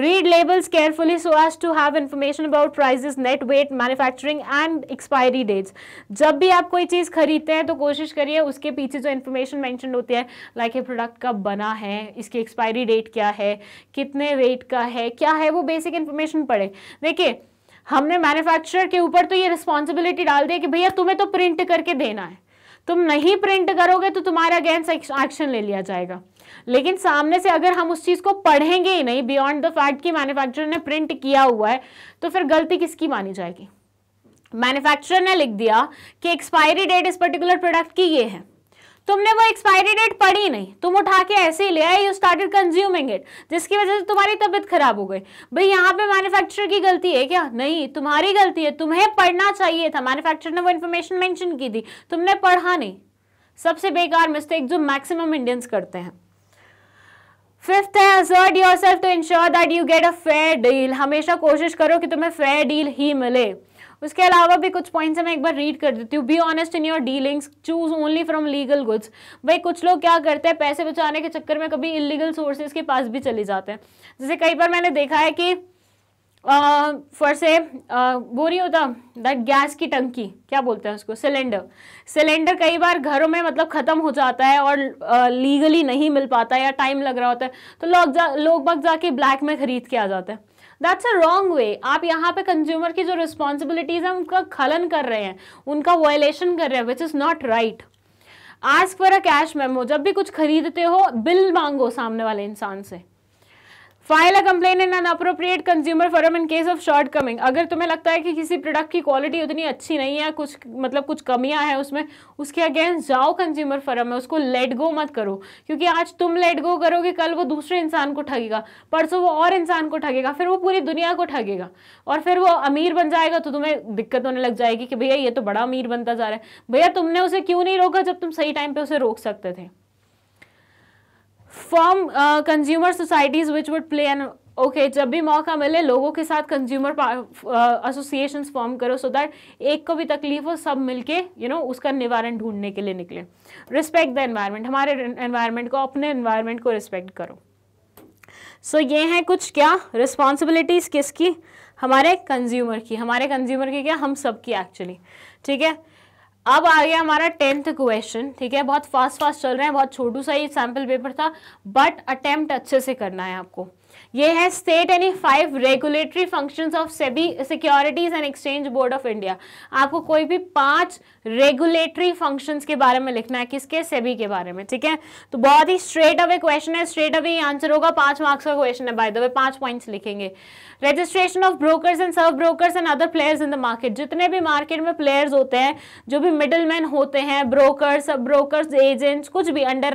Read labels carefully so as to have information about prices, net weight, manufacturing and expiry dates. जब भी आप कोई चीज़ खरीदते हैं तो कोशिश करिए उसके पीछे जो इन्फॉर्मेशन मैंशन होती है लाइक like ये प्रोडक्ट कब बना है इसकी एक्सपायरी डेट क्या है कितने वेट का है क्या है वो बेसिक इन्फॉर्मेशन पढ़े देखिए हमने मैन्युफैक्चरर के ऊपर तो ये रिस्पॉन्सिबिलिटी डाल दिया कि भैया तुम्हें तो प्रिंट करके देना है तुम नहीं प्रिंट करोगे तो तुम्हारे अगेंस्ट एक्शन ले लिया जाएगा लेकिन सामने से अगर हम उस चीज़ को पढ़ेंगे ही नहीं बियॉन्ड द फैक्ट कि मैन्युफैक्चरर ने प्रिंट किया हुआ है तो फिर गलती किसकी मानी जाएगी मैन्युफैक्चरर ने लिख दिया कि एक्सपायरी डेट इस पर्टिकुलर प्रोडक्ट की ये है तुमने वो एक्सपायरी डेट पढ़ी नहीं तुम उठा के ऐसे ही ले आए यू स्टार्टेड कंज्यूमिंग इट जिसकी वजह से तुम्हारी तबीयत खराब हो गई भाई यहाँ पे मैन्युफैक्चरर की गलती है क्या नहीं तुम्हारी गलती है तुम्हें पढ़ना चाहिए था मैन्युफैक्चरर ने वो इन्फॉर्मेशन मेंशन की थी तुमने पढ़ा नहीं सबसे बेकार मिस्टेक जो मैक्सिमम इंडियंस करते हैं फिफ्थ है assert yourself to ensure that you get a fair deal हमेशा कोशिश करो कि तुम्हें फेयर डील ही मिले उसके अलावा भी कुछ पॉइंट्स मैं एक बार रीड कर देती हूँ be honest in your dealings choose only from legal goods भाई कुछ लोग क्या करते हैं पैसे बचाने के चक्कर में कभी इलीगल सोर्सेज के पास भी चले जाते हैं जैसे कई बार मैंने देखा है कि फॉर से वो नहीं होता दैट गैस की टंकी क्या बोलते हैं उसको सिलेंडर सिलेंडर कई बार घरों में मतलब ख़त्म हो जाता है और लीगली uh, नहीं मिल पाता या टाइम लग रहा होता है तो लोग जा लोग बग जाके ब्लैक में ख़रीद के आ जाते हैं दैट्स अ रॉन्ग वे आप यहाँ पे कंज्यूमर की जो रिस्पॉन्सिबिलिटीज़ हैं उनका खलन कर रहे हैं उनका वायलेशन कर रहे हैं which is not right ask for a cash memo जब भी कुछ खरीदते हो बिल मांगो सामने वाले इंसान से file a complaint in an appropriate consumer forum in case of shortcoming अगर तुम्हें लगता है कि किसी प्रोडक्ट की क्वालिटी उतनी अच्छी नहीं है कुछ मतलब कुछ कमियां हैं उसमें उसके अगेंस्ट जाओ कंज्यूमर फॉरम में उसको लेट गो मत करो क्योंकि आज तुम लेट गो करोगे कल वो दूसरे इंसान को ठगेगा परसों वो और इंसान को ठगेगा फिर वो पूरी दुनिया को ठगेगा और फिर वो अमीर बन जाएगा तो तुम्हें दिक्कत होने लग जाएगी कि भैया ये तो बड़ा अमीर बनता जा रहा है भैया तुमने उसे क्यों नहीं रोका जब तुम सही टाइम पर उसे रोक सकते थे form consumer societies which would play an okay जब भी मौका मिले लोगों के साथ कंज्यूमर एसोसिएशन फॉर्म करो सो दैट एक को भी तकलीफ हो सब मिलके यू नो उसका निवारण ढूंढने के लिए निकले रिस्पेक्ट द एनवायरनमेंट हमारे एनवायरनमेंट को अपने एनवायरनमेंट को रिस्पेक्ट करो सो so, ये हैं कुछ क्या रिस्पॉन्सिबिलिटीज़ किसकी हमारे कंज्यूमर की हमारे कंज्यूमर की क्या हम सब की एक्चुअली ठीक है अब आ गया हमारा टेंथ क्वेश्चन ठीक है बहुत फास्ट फास्ट चल रहे हैं बहुत छोटू सा ये सैम्पल पेपर था बट अटेम्प्ट अच्छे से करना है आपको ये है state any five regulatory functions of SEBI Securities and Exchange Board of India आपको कोई भी पांच रेगुलेटरी फंक्शंस के बारे में लिखना है किसके सेबी के बारे में ठीक है तो बहुत ही स्ट्रेट अवे क्वेश्चन है स्ट्रेट अवे आंसर होगा पांच मार्क्स का क्वेश्चन है बाय द वे पांच पॉइंट्स लिखेंगे registration of brokers and sub brokers and other players in the market जितने भी मार्केट में प्लेयर्स होते हैं जो भी मिडल होते हैं ब्रोकर्स सब ब्रोकर्स एजेंट्स कुछ भी अंडर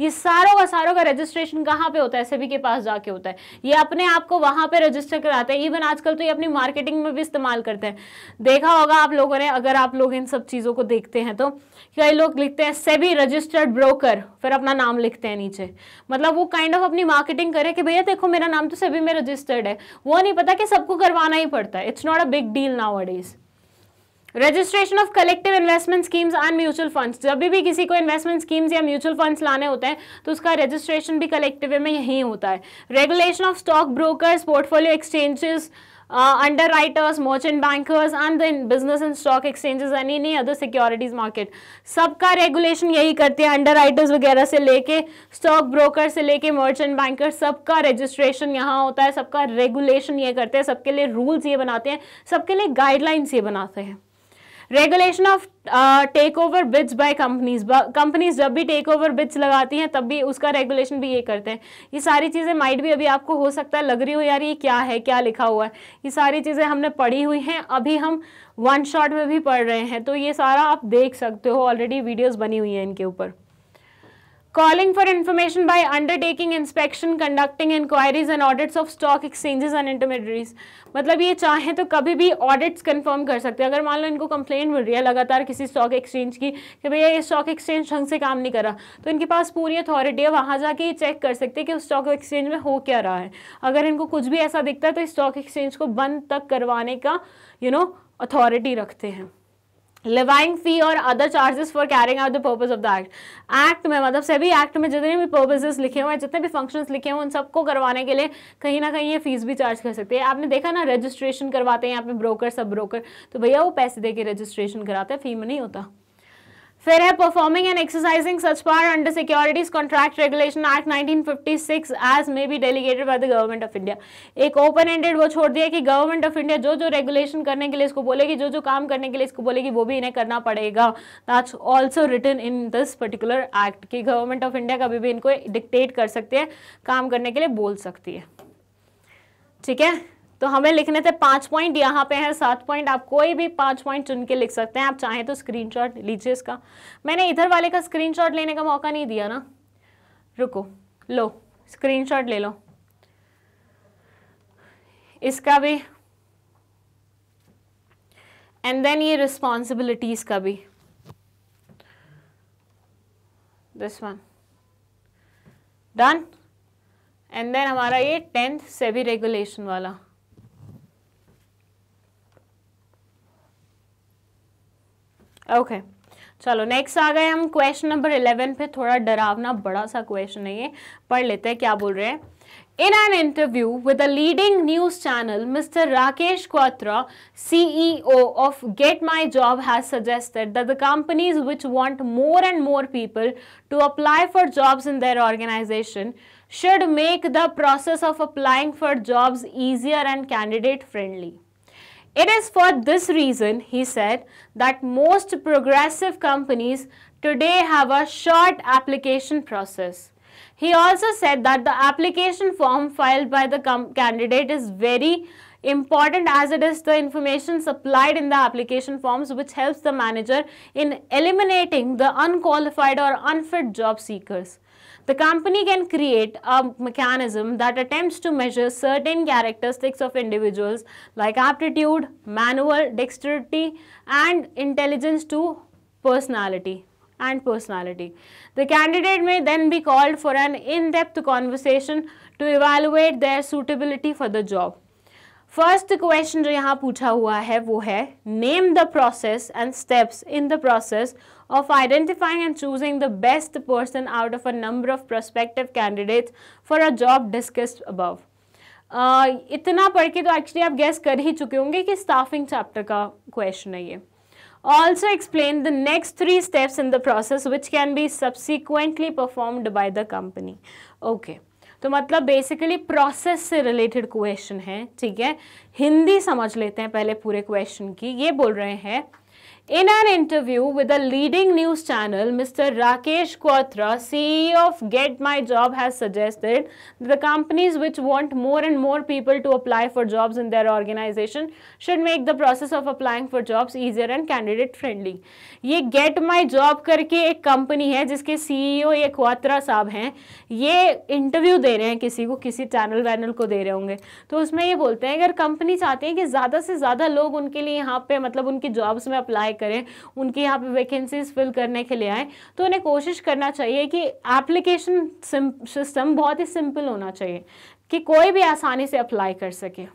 ये सारों का सारों का रजिस्ट्रेशन कहाँ पे होता है सेबी के पास जाके होता है ये अपने आप को वहां पर रजिस्टर कराते हैं इवन आजकल तो ये अपनी मार्केटिंग में भी इस्तेमाल करते हैं देखा होगा आप लोगों ने अगर आप लोग इन सब चीज़ों को देखते हैं तो कई लोग लिखते हैं सेबी रजिस्टर्ड ब्रोकर फिर अपना नाम लिखते हैं नीचे मतलब वो काइंड kind ऑफ of अपनी मार्केटिंग करे कि भैया देखो मेरा नाम तो सेबी में रजिस्टर्ड है वो नहीं पता कि सबको करवाना ही पड़ता है it's not a big deal nowadays registration of collective investment schemes and mutual funds जब भी किसी को इन्वेस्टमेंट स्कीम्स या म्यूचुअल फंड्स लाने होते हैं तो उसका रजिस्ट्रेशन भी कलेक्टिव में यहीं होता है regulation of stock brokers portfolio exchanges uh, underwriters, merchant bankers and the business and stock exchanges and any other securities market. सबका regulation यही करते हैं underwriters वगैरह से लेके stock broker से लेके merchant banker सबका registration यहाँ होता है सबका regulation ये करते हैं सबके लिए rules ये बनाते हैं सबके लिए guidelines ये बनाते हैं regulation of takeover bids by companies companies जब भी टेक ओवर बिड्स लगाती हैं तब भी उसका रेगुलेशन भी ये करते हैं ये सारी चीज़ें माइट भी अभी आपको हो सकता है लग रही हो यार ये क्या है क्या लिखा हुआ है ये सारी चीज़ें हमने पढ़ी हुई हैं अभी हम वन शॉट में भी पढ़ रहे हैं तो ये सारा आप देख सकते हो ऑलरेडी वीडियोज़ बनी हुई हैं इनके ऊपर calling for information by undertaking inspection conducting inquiries and audits of stock exchanges and intermediaries मतलब ये चाहें तो कभी भी ऑडिट्स कंफर्म कर सकते हैं अगर मान लो इनको कंप्लेंट मिल रही है लगातार किसी स्टॉक एक्सचेंज की कि भैया ये स्टॉक एक्सचेंज ढंग से काम नहीं करा तो इनके पास पूरी अथॉरिटी है वहाँ जाके ये चेक कर सकते हैं कि उस स्टॉक एक्सचेंज में हो क्या रहा है अगर इनको कुछ भी ऐसा दिखता है तो स्टॉक एक्सचेंज को बंद तक करवाने का यू नो अथॉरिटी रखते हैं लिवाइंग फी और other charges for carrying out the purpose of the act act में मतलब सभी एक्ट में जितने भी पर्पजेस लिखे हुए हैं जितने भी फंक्शंस लिखे हुए हैं उन सबको करवाने के लिए कहीं ना कहीं ये फीस भी चार्ज कर सकते हैं आपने देखा ना रजिस्ट्रेशन करवाते हैं यहाँ पे ब्रोकर सब ब्रोकर तो भैया वो पैसे दे के रजिस्ट्रेशन कराते हैं फी में नहीं होता फिर है performing and exercising such power under securities contract regulation act 1956 as may be delegated by the government of India एक ओपन एंडेड वो छोड़ दिया कि गवर्नमेंट ऑफ इंडिया जो जो रेगुलेशन करने के लिए इसको बोलेगी जो जो काम करने के लिए इसको बोलेगी वो भी इन्हें करना पड़ेगा that's also written in this particular act कि गवर्नमेंट ऑफ इंडिया कभी भी इनको डिक्टेट कर सकती है काम करने के लिए बोल सकती है ठीक है तो हमें लिखने थे पांच पॉइंट यहाँ पे हैं सात पॉइंट आप कोई भी पांच पॉइंट चुन के लिख सकते हैं आप चाहें तो स्क्रीनशॉट लीजिए इसका मैंने इधर वाले का स्क्रीनशॉट लेने का मौका नहीं दिया ना रुको लो स्क्रीनशॉट ले लो इसका भी एंड देन ये रिस्पॉन्सिबिलिटीज़ का भी this one done and then हमारा ये टेंथ सेवी रेगुलेशन वाला ओके चलो नेक्स्ट आ गए हम क्वेश्चन नंबर इलेवन पे थोड़ा डरावना बड़ा सा क्वेश्चन है ये पढ़ लेते हैं क्या बोल रहे हैं in an interview with a leading news channel mister Rakesh Kwatra CEO of Get My Job has suggested that the companies which want more and more people to apply for jobs in their organization should make the process of applying for jobs easier and candidate friendly It is for this reason, he said, that most progressive companies today have a short application process. He also said that the application form filed by the candidate is very important as it is the information supplied in the application forms which helps the manager in eliminating the unqualified or unfit job seekers. The company can create a mechanism that attempts to measure certain characteristics of individuals like aptitude, manual, dexterity and intelligence to personality and personality. The candidate may then be called for an in-depth conversation to evaluate their suitability for the job. First question, जो यहाँ पूछा हुआ है वो है name the process and steps in of identifying and choosing the best person out of a number of prospective candidates for a job discussed above. Uh, इतना पढ़ के तो एक्चुअली आप गैस कर ही चुके होंगे कि स्टाफिंग चैप्टर का क्वेश्चन है ये also explain the next three steps in the process which can be subsequently performed by the company okay तो मतलब बेसिकली प्रोसेस से रिलेटेड क्वेश्चन है ठीक है हिंदी समझ लेते हैं पहले पूरे क्वेश्चन की ये बोल रहे हैं In an interview with a leading news channel, Mr. Rakesh Kwatra, CEO of Get My Job, has suggested that the companies which want more and more people to apply for jobs in their organization should make the process of applying for jobs easier and candidate friendly. ये Get My Job करके एक company है जिसके CEO ये क्वात्रा साहब हैं ये interview दे रहे हैं किसी को किसी चैनल वैनल को दे रहे होंगे तो उसमें ये बोलते हैं अगर कंपनी चाहते हैं कि ज़्यादा से ज़्यादा लोग उनके लिए यहाँ पे मतलब उनकी जॉब्स में अप्लाई करें उनकी यहाँ पे वैकेंसीज फिल करने के लिए आए तो उन्हें कोशिश करना चाहिए कि एप्लीकेशन सिस्टम बहुत ही सिंपल होना चाहिए कि कोई भी आसानी से अप्लाई कर सके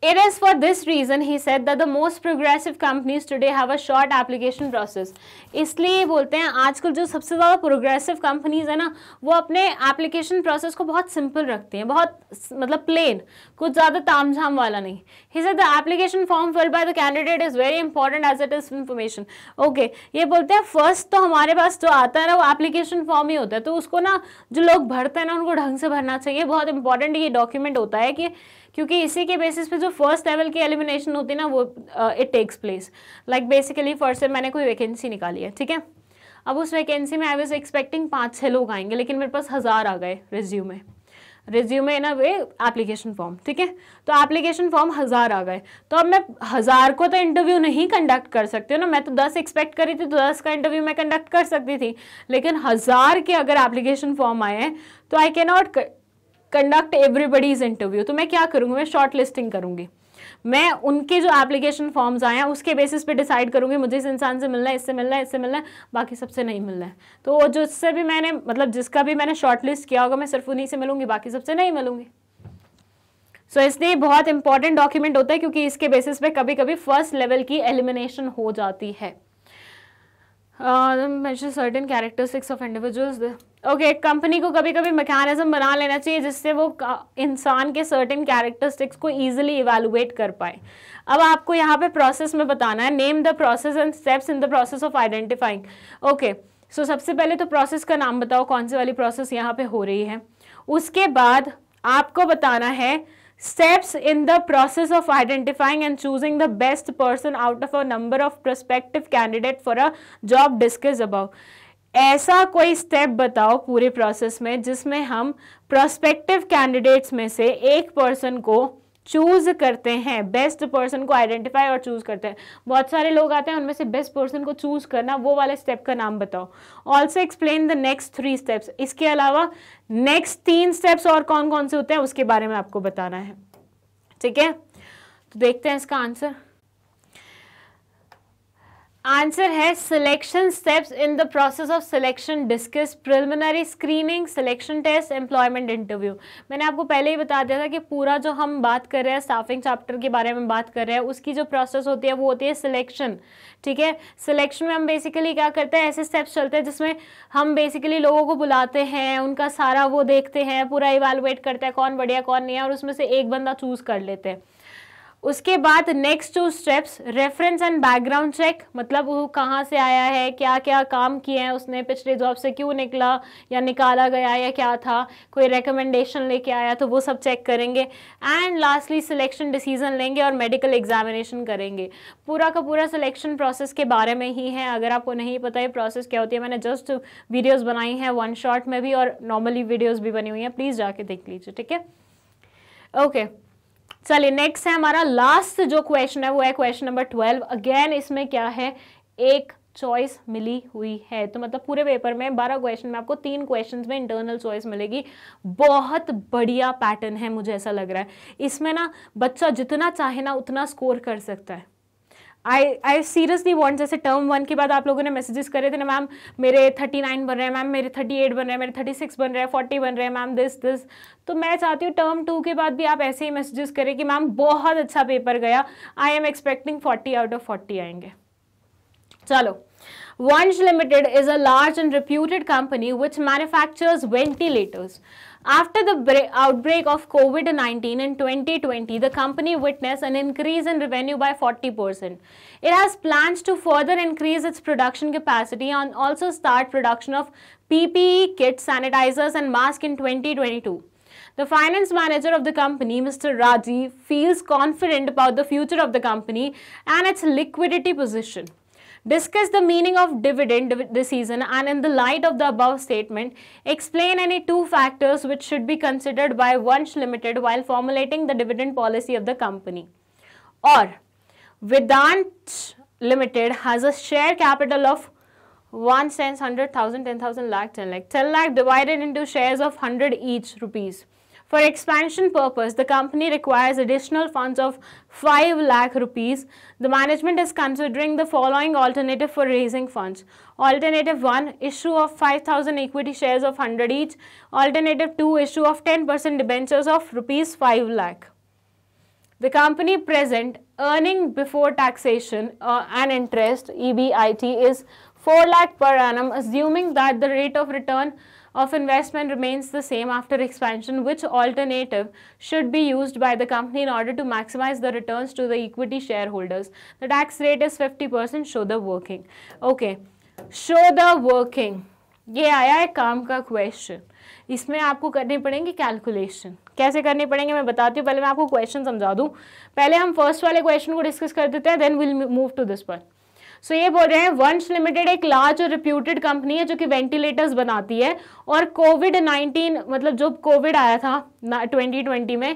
It is for this reason he said that the most progressive companies today have a short application process. इसलिए बोलते हैं आजकल जो सबसे ज़्यादा progressive companies है ना वो अपने application process को बहुत simple रखती हैं बहुत मतलब plain कुछ ज़्यादा तामझाम वाला नहीं He said the application form filled by the candidate is very important as it is information. Okay ये बोलते हैं first तो हमारे पास जो आता है ना वो application form ही होता है तो उसको ना जो लोग भरते हैं ना उनको ढंग से भरना चाहिए बहुत important ये document होता है कि क्योंकि इसी के बेसिस पे जो फर्स्ट लेवल की एलिमिनेशन होती है ना वो it takes place like basically first year मैंने कोई वैकेंसी निकाली है ठीक है अब उस वैकेंसी में आई वॉज एक्सपेक्टिंग पाँच छः लोग आएंगे लेकिन मेरे पास हज़ार आ गए रिज्यूमे में रिज्यूमे ना वे एप्लीकेशन फॉर्म ठीक है तो एप्लीकेशन फॉर्म हज़ार आ गए तो अब मैं हज़ार को तो इंटरव्यू नहीं कंडक्ट कर सकती हूँ ना मैं तो दस एक्सपेक्ट करी थी तो दस का इंटरव्यू मैं कंडक्ट कर सकती थी लेकिन हज़ार के अगर एप्लीकेशन फॉर्म आए हैं तो I can not conduct everybody's interview तो मैं क्या करूँगी मैं शॉर्ट लिस्टिंग करूँगी मैं उनके जो एप्लीकेशन फॉर्म्स आए हैं उसके बेसिस पे डिसाइड करूँगी मुझे इस इंसान से मिलना है इससे मिलना है इससे मिलना है बाकी सबसे नहीं मिलना है तो जो जिससे भी मैंने मतलब जिसका भी मैंने शॉर्ट लिस्ट किया होगा मैं सिर्फ उन्हीं से मिलूंगी बाकी सबसे नहीं मिलूंगी सो so, इसलिए बहुत इंपॉर्टेंट डॉक्यूमेंट होता है क्योंकि इसके बेसिस पे कभी कभी फर्स्ट लेवल की एलिमिनेशन हो जाती है certain characteristics of individuals okay company को कभी कभी मैकेनिज्म बना लेना चाहिए जिससे वो इंसान के सर्टेन कैरेक्टरिस्टिक्स को ईजिली इवेलुएट कर पाए अब आपको यहाँ पे प्रोसेस में बताना है name the process and steps in the process of identifying okay so सबसे पहले तो प्रोसेस का नाम बताओ कौन सी वाली प्रोसेस यहाँ पे हो रही है उसके बाद आपको बताना है steps in the process of identifying and choosing the best person out of a number of prospective candidate for a job discussed above ऐसा कोई स्टेप बताओ पूरे प्रोसेस में जिसमें हम प्रोस्पेक्टिव कैंडिडेट्स में से एक पर्सन को चूज करते हैं बेस्ट पर्सन को आइडेंटिफाई और चूज करते हैं बहुत सारे लोग आते हैं उनमें से बेस्ट पर्सन को चूज करना वो वाले स्टेप का नाम बताओ also explain the next three steps इसके अलावा नेक्स्ट तीन स्टेप्स और कौन कौन से होते हैं उसके बारे में आपको बताना है ठीक है तो देखते हैं इसका आंसर आंसर है selection steps in the process of selection discuss preliminary screening selection test employment interview मैंने आपको पहले ही बता दिया था कि पूरा जो हम बात कर रहे हैं स्टाफिंग चैप्टर के बारे में बात कर रहे हैं उसकी जो प्रोसेस होती है वो होती है सिलेक्शन ठीक है सिलेक्शन में हम बेसिकली क्या करते हैं ऐसे स्टेप्स चलते हैं जिसमें हम बेसिकली लोगों को बुलाते हैं उनका सारा वो देखते हैं पूरा इवेलुएट करते हैं कौन बढ़िया कौन नहीं है और उसमें से एक बंदा चूज़ कर लेते हैं उसके बाद next two steps reference and background check मतलब वो कहाँ से आया है क्या क्या काम किए हैं उसने पिछले जॉब से क्यों निकला या निकाला गया या क्या था कोई रिकमेंडेशन लेके आया तो वो सब चेक करेंगे एंड लास्टली सिलेक्शन डिसीजन लेंगे और मेडिकल एग्जामिनेशन करेंगे पूरा का पूरा सिलेक्शन प्रोसेस के बारे में ही है अगर आपको नहीं पता ये प्रोसेस क्या होती है मैंने जस्ट वीडियोज़ बनाई हैं वन शॉट में भी और नॉर्मली वीडियोज़ भी बनी हुई हैं प्लीज़ जाके देख लीजिए ठीक है ओके okay. चलिए नेक्स्ट है हमारा लास्ट जो क्वेश्चन है वो है क्वेश्चन नंबर ट्वेल्व अगेन इसमें क्या है एक चॉइस मिली हुई है तो मतलब पूरे पेपर में बारह क्वेश्चन में आपको तीन क्वेश्चन में इंटरनल चॉइस मिलेगी बहुत बढ़िया पैटर्न है मुझे ऐसा लग रहा है इसमें ना बच्चा जितना चाहे ना उतना स्कोर कर सकता है आई आई सीरियसली वॉन्ट जैसे टर्म वन के बाद आप लोगों ने मैसेजेस करे थे ना मैम मेरे थर्टी नाइन बन रहे हैं मैम मेरे थर्टी एट बन रहे हैं मेरे थर्टी सिक्स बन रहे हैं फोर्टी बन रहे हैं मैम दिस दिस तो मैं चाहती हूँ टर्म टू के बाद भी आप ऐसे ही मैसेजेस करें कि मैम बहुत अच्छा पेपर गया I am expecting forty out of forty आएंगे चलो Vansh limited is a large and reputed company which manufactures ventilators After the outbreak of COVID-19 in 2020, the company witnessed an increase in revenue by 40%. It has plans to further increase its production capacity and also start production of PPE kits, sanitizers and masks in 2022. The finance manager of the company, Mr. Raji, feels confident about the future of the company and its liquidity position. Discuss the meaning of dividend this season and in the light of the above statement, explain any two factors which should be considered by Wunsch Limited while formulating the dividend policy of the company. Or Vedant Limited has a share capital of 1 cents, 100,000, 10,000 lakh, 10 lakh. 10 lakh divided into shares of 100 each rupees. For expansion purpose, the company requires additional funds of 5 lakh rupees. The management is considering the following alternative for raising funds. Alternative 1, issue of 5000 equity shares of 100 each. Alternative 2, issue of 10% debentures of rupees 5 lakh. The company present earning before taxation uh, and interest EBIT is 4 lakh per annum assuming that the rate of return of investment remains the same after expansion, which alternative should be used by the company in order to maximize the returns to the equity shareholders? The tax rate is 50%, show the working. Okay, show the working. ये आया है काम का question इसमें आपको करने पड़ेंगे calculation कैसे करने पड़ेंगे मैं बताती हूँ पहले मैं आपको क्वेश्चन समझा दूँ पहले हम फर्स्ट वाले क्वेश्चन को डिस्कस कर देते हैं then will move to this point so ये बोल रहे हैं वंश लिमिटेड एक लार्ज और रिप्यूटेड कंपनी है जो कि वेंटिलेटर्स बनाती है और कोविड नाइन्टीन मतलब जो कोविड आया था ट्वेंटी ट्वेंटी में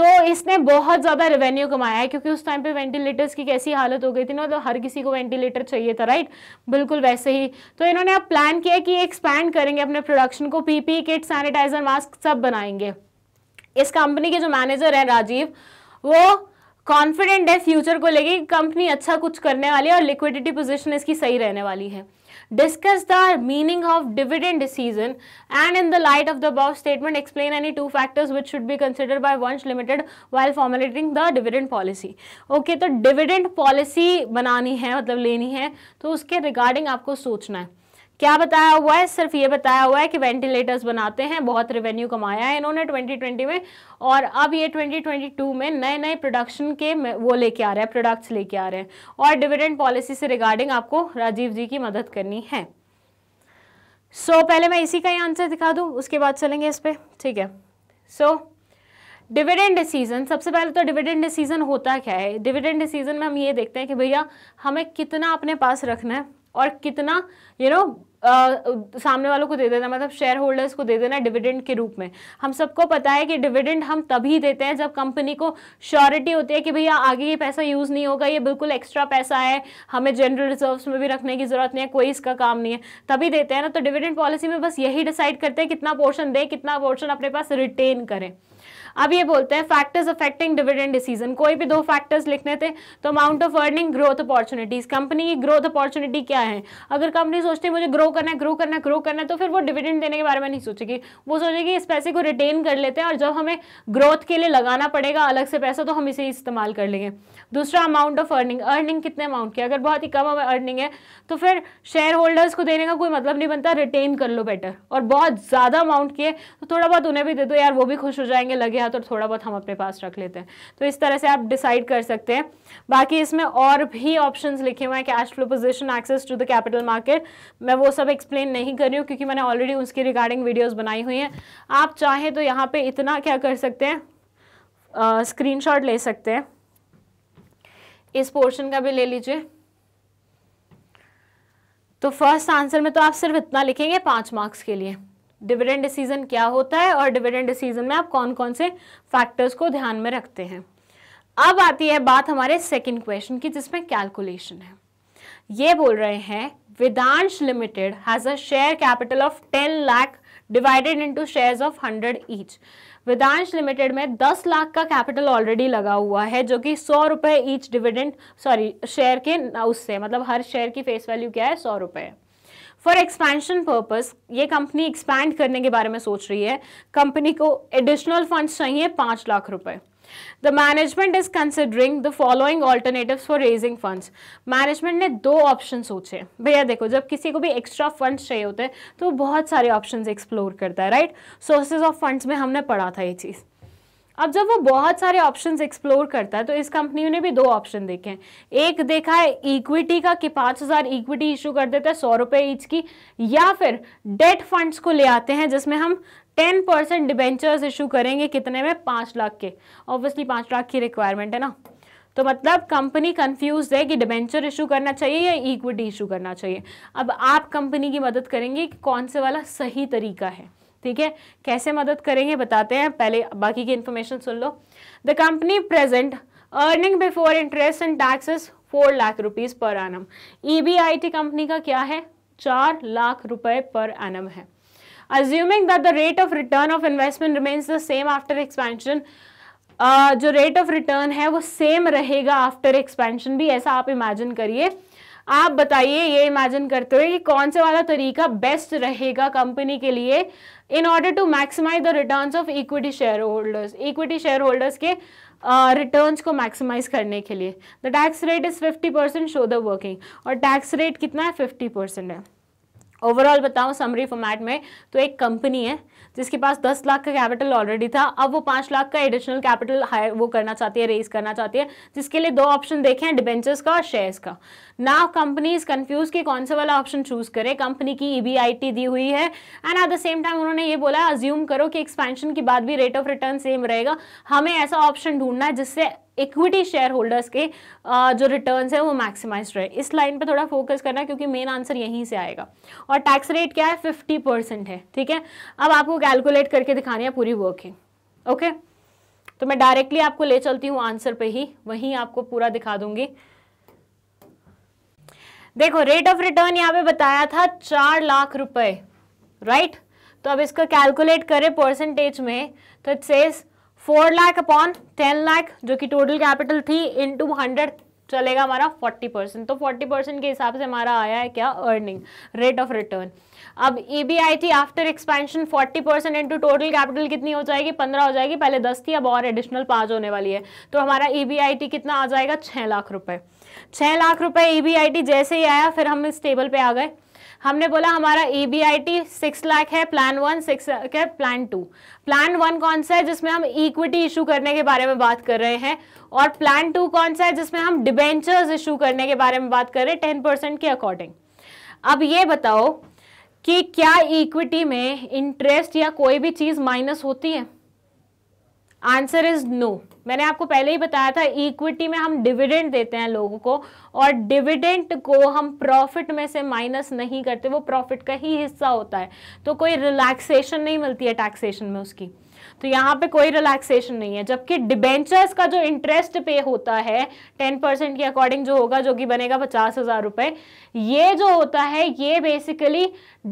तो इसने बहुत ज़्यादा रेवेन्यू कमाया है क्योंकि उस टाइम पे वेंटिलेटर्स की कैसी हालत हो गई थी ना तो हर किसी को वेंटिलेटर चाहिए था राइट बिल्कुल वैसे ही तो इन्होंने अब प्लान किया कि एक्सपैंड करेंगे अपने प्रोडक्शन को पीपी किट सैनिटाइजर मास्क सब बनाएंगे इस कंपनी के जो मैनेजर हैं राजीव वो कॉन्फिडेंट है फ्यूचर को लेके कंपनी अच्छा कुछ करने वाली है और लिक्विडिटी पोजिशन इसकी सही रहने वाली है discuss the meaning of dividend decision and in the light of the above statement explain any two factors which should be consider by Vansh limited while formulating the dividend policy okay तो dividend policy बनानी है मतलब लेनी है तो उसके regarding आपको सोचना है क्या बताया हुआ है सिर्फ ये बताया हुआ है कि वेंटिलेटर्स बनाते हैं बहुत रेवेन्यू कमाया है इन्होंने 2020 में और अब ये 2022 में नए नए प्रोडक्शन के वो लेके आ रहे हैं प्रोडक्ट्स लेके आ रहे हैं और डिविडेंड पॉलिसी से रिगार्डिंग आपको राजीव जी की मदद करनी है सो so, पहले मैं इसी का ही आंसर दिखा दूँ उसके बाद चलेंगे इस पर ठीक है सो so, डिविडेंड डिसीजन सबसे पहले तो डिविडेंड डिसीजन होता क्या है डिविडेंड डिसीजन में हम ये देखते हैं कि भैया हमें कितना अपने पास रखना है और कितना यू you नो know, आ, सामने वालों को दे देना मतलब शेयर होल्डर्स को दे देना डिविडेंड के रूप में हम सबको पता है कि डिविडेंड हम तभी देते हैं जब कंपनी को श्योरिटी होती है कि भैया आगे ये पैसा यूज़ नहीं होगा ये बिल्कुल एक्स्ट्रा पैसा है हमें जनरल रिजर्व्स में भी रखने की ज़रूरत नहीं है कोई इसका काम नहीं है तभी देते हैं ना तो डिविडेंड पॉलिसी में बस यही डिसाइड करते हैं कितना पोर्शन दें कितना पोर्शन अपने पास रिटेन करें अब ये बोलते हैं फैक्टर्स अफेक्टिंग डिविडेंड डिसीजन कोई भी दो फैक्टर्स लिखने थे तो amount of earning growth opportunities company की ग्रोथ अपॉर्चुनिटी क्या है अगर कंपनी सोचती है मुझे ग्रो करना है ग्रो करना है ग्रो करना है तो फिर वो डिविडेंड देने के बारे में नहीं सोचेगी वो सोचेगी इस पैसे को रिटेन कर लेते हैं और जब हमें ग्रोथ के लिए लगाना पड़ेगा अलग से पैसा तो हम इसे इस्तेमाल कर लेंगे दूसरा अमाउंट ऑफ अर्निंग अर्निंग कितने अमाउंट की अगर बहुत ही कम अर्निंग है तो फिर शेयर होल्डर्स को देने का कोई मतलब नहीं बनता रिटेन कर लो बेटर और बहुत ज़्यादा अमाउंट की है तो थोड़ा बहुत उन्हें भी दे दो यार वो भी खुश हो जाएंगे लगे हाथ और थोड़ा बहुत हम अपने पास रख लेते हैं तो इस तरह से आप डिसाइड कर सकते हैं बाकी इसमें और भी ऑप्शन लिखे हुए हैं cash flow position access to the capital market मैं वो सब एक्सप्लेन नहीं कर रही हूँ क्योंकि मैंने ऑलरेडी उसकी रिगार्डिंग वीडियोज़ बनाई हुई हैं आप चाहें तो यहाँ पर इतना क्या कर सकते हैं स्क्रीनशॉट ले सकते हैं इस पोर्शन का भी ले लीजिए तो फर्स्ट आंसर में तो आप सिर्फ इतना लिखेंगे पांच मार्क्स के लिए डिविडेंड डिसीजन क्या होता है और डिविडेंड डिसीजन में आप कौन कौन से फैक्टर्स को ध्यान में रखते हैं अब आती है बात हमारे सेकेंड क्वेश्चन की जिसमें कैलकुलेशन है ये बोल रहे हैं Vidansh limited has a share capital of ten lakh divided into share of hundred each Vedansh limited में 10 लाख का कैपिटल ऑलरेडी लगा हुआ है जो कि सौ रुपये ईच डिविडेंड सॉरी शेयर के उससे मतलब हर शेयर की फेस वैल्यू क्या है सौ रुपये फॉर एक्सपेंशन पर्पज ये कंपनी एक्सपैंड करने के बारे में सोच रही है कंपनी को एडिशनल फंड्स चाहिए पाँच लाख रुपये the management is considering the following alternative for raising funds management ने दो ऑप्शन सोचे भैया देखो जब किसी को भी एक्स्ट्रा फंड्स चाहिए होते हैं तो बहुत सारे ऑप्शन एक्सप्लोर करता है राइट सोर्सेज ऑफ फंड्स में हमने पढ़ा था ये चीज़ अब जब वो बहुत सारे ऑप्शंस एक्सप्लोर करता है तो इस कंपनी ने भी दो ऑप्शन देखे हैं एक देखा है इक्विटी का कि पाँच हज़ार इक्विटी इशू कर देते हैं सौ रुपये ईच की या फिर डेट फंड्स को ले आते हैं जिसमें हम टेन परसेंट डिबेंचर्स इशू करेंगे कितने में पाँच लाख के ऑब्वियसली पाँच लाख की रिक्वायरमेंट है ना तो मतलब कंपनी कंफ्यूज है कि डिबेंचर इशू करना चाहिए या इक्विटी इशू करना चाहिए अब आप कंपनी की मदद करेंगे कि कौन से वाला सही तरीका है ठीक है कैसे मदद करेंगे बताते हैं पहले बाकी की इन्फॉर्मेशन सुन लो the company present earning before interest and taxes four lakh rupees per annum ई कंपनी का क्या है चार लाख रुपए पर एनम है assuming that the rate of return of investment remains the same after expansion uh, जो रेट ऑफ रिटर्न है वो सेम रहेगा आफ्टर एक्सपेंशन भी ऐसा आप इमेजिन करिए आप बताइए ये इमेजिन करते हुए कि कौन से वाला तरीका बेस्ट रहेगा कंपनी के लिए in order to maximize the returns of equity share holders equity share holders के रिटर्न्स uh, को मैक्सिमाइज करने के लिए the tax rate is fifty percent show the working और टैक्स रेट कितना है फिफ्टी परसेंट है ओवरऑल बताऊँ समरी फॉर्मेट में तो एक कंपनी है जिसके पास दस लाख का कैपिटल ऑलरेडी था अब वो पांच लाख का एडिशनल कैपिटल हायर वो करना चाहती है रेज करना चाहती है जिसके लिए दो ऑप्शन देखे हैं डिबेंचर्स का और शेयर्स का ना कंपनी इज कंफ्यूज कि कौन सा वाला ऑप्शन चूज करे कंपनी की ईबीआईटी e दी हुई है and at the same time उन्होंने ये बोला अज्यूम करो कि एक्सपेंशन के बाद भी रेट ऑफ रिटर्न सेम रहेगा हमें ऐसा ऑप्शन ढूंढना है जिससे इक्विटी शेयर होल्डर्स के जो रिटर्न्स है वो मैक्सिमाइज रहे इस लाइन पे थोड़ा फोकस करना क्योंकि मेन आंसर यहीं से आएगा और टैक्स रेट क्या है फिफ्टी परसेंट है ठीक है अब आपको कैलकुलेट करके दिखानी है पूरी वर्किंग ओके तो मैं डायरेक्टली आपको ले चलती हूँ आंसर पे ही वहीं आपको पूरा दिखा दूंगी देखो रेट ऑफ रिटर्न यहाँ पे बताया था चार लाख रुपए राइट तो अब इसको कैलकुलेट करें परसेंटेज में तो it says four lakh upon ten lakh जो कि टोटल कैपिटल थी इन टू हंड्रेड चलेगा हमारा फोर्टी परसेंट तो फोर्टी परसेंट के हिसाब से हमारा आया है क्या अर्निंग रेट ऑफ रिटर्न अब EBIT after expansion 40 percent into total capital कितनी हो जाएगी 15 हो जाएगी पहले 10 थी अब और एडिशनल पाँच होने वाली है तो हमारा ईबीआईटी e कितना आ जाएगा छः लाख रुपए छः लाख रुपए ईबीआईटी e जैसे ही आया फिर हम इस टेबल पे आ गए हमने बोला हमारा E B I T six lakh है प्लान वन सिक्स लाख है प्लान टू प्लान वन कौन सा है जिसमें हम इक्विटी इशू करने के बारे में बात कर रहे हैं और प्लान टू कौन सा है जिसमें हम डिबेंचर्स इशू करने के बारे में बात कर रहे हैं टेन परसेंट के अकॉर्डिंग अब ये बताओ कि क्या इक्विटी में इंटरेस्ट या कोई भी चीज माइनस होती है आंसर इज नो मैंने आपको पहले ही बताया था इक्विटी में हम डिविडेंड देते हैं लोगों को और डिविडेंड को हम प्रॉफिट में से माइनस नहीं करते वो प्रॉफिट का ही हिस्सा होता है तो कोई रिलैक्सेशन नहीं मिलती है टैक्सेशन में उसकी तो यहाँ पे कोई रिलैक्सेशन नहीं है जबकि डिबेंचर्स का जो इंटरेस्ट पे होता है टेन परसेंट के अकॉर्डिंग जो होगा जो कि बनेगा पचास हज़ार रुपये ये जो होता है ये बेसिकली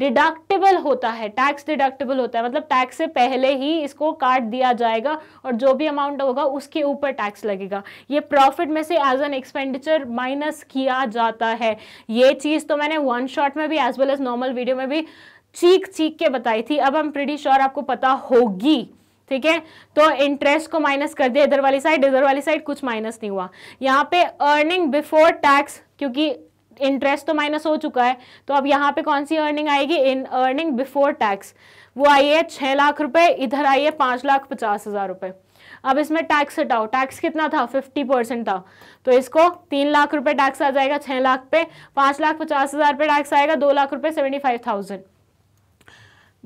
डिडक्टेबल होता है टैक्स डिडक्टेबल होता है मतलब टैक्स से पहले ही इसको काट दिया जाएगा और जो भी अमाउंट होगा उसके ऊपर टैक्स लगेगा ये प्रॉफिट में से एज एन एक्सपेंडिचर माइनस किया जाता है ये चीज़ तो मैंने वन शॉट में भी as well as normal video में भी चीख चीख के बताई थी अब हम प्रीडी श्योर आपको पता होगी ठीक है तो इंटरेस्ट को माइनस कर दिया इधर वाली साइड इधर वाली साइड कुछ माइनस नहीं हुआ यहाँ पे अर्निंग बिफोर टैक्स क्योंकि इंटरेस्ट तो माइनस हो चुका है तो अब यहाँ पे कौन सी अर्निंग आएगी इन अर्निंग बिफोर टैक्स वो आई है छः लाख रुपए इधर आई है पाँच लाख पचास हज़ार रुपये अब इसमें टैक्स हटाओ टैक्स कितना था फिफ्टी परसेंट था तो इसको तीन लाख रुपए टैक्स आ जाएगा छः लाख पे पाँच लाख पचास हज़ार पे टैक्स आएगा दो लाख रुपए सेवेंटी फाइव थाउजेंड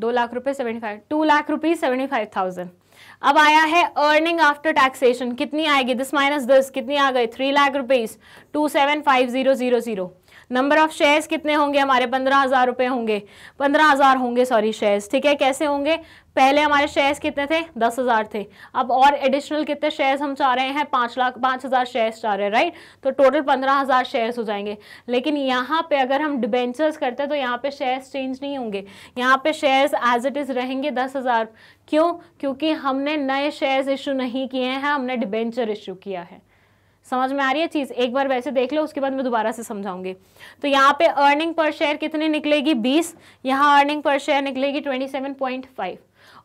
दो लाख रुपए seventy five two lakh rupees seventy five thousand अब आया है अर्निंग आफ्टर टैक्सेशन कितनी आएगी दिस माइनस दिस कितनी आ गई three lakh rupees two seven five zero zero zero number of shares कितने होंगे हमारे पंद्रह हज़ार रुपए होंगे पंद्रह हज़ार होंगे सॉरी शेयर्स ठीक है कैसे होंगे पहले हमारे शेयर्स कितने थे दस हज़ार थे अब और एडिशनल कितने शेयर्स हम चाह रहे हैं पाँच लाख पाँच हज़ार शेयर्स चाह रहे हैं राइट तो टोटल पंद्रह हज़ार शेयर्स हो जाएंगे लेकिन यहाँ पे अगर हम डिबेंचर्स करते हैं तो यहाँ पे शेयर्स चेंज नहीं होंगे यहाँ पे शेयर्स एज इट इज़ रहेंगे दस हज़ार क्यों क्योंकि हमने नए शेयर्स इशू नहीं किए हैं हमने डिबेंचर इशू किया है समझ में आ रही है चीज़ एक बार वैसे देख लो उसके बाद मैं दोबारा से समझाऊंगी तो यहाँ पे अर्निंग पर शेयर कितनी निकलेगी 20 यहाँ अर्निंग पर शेयर निकलेगी 27.5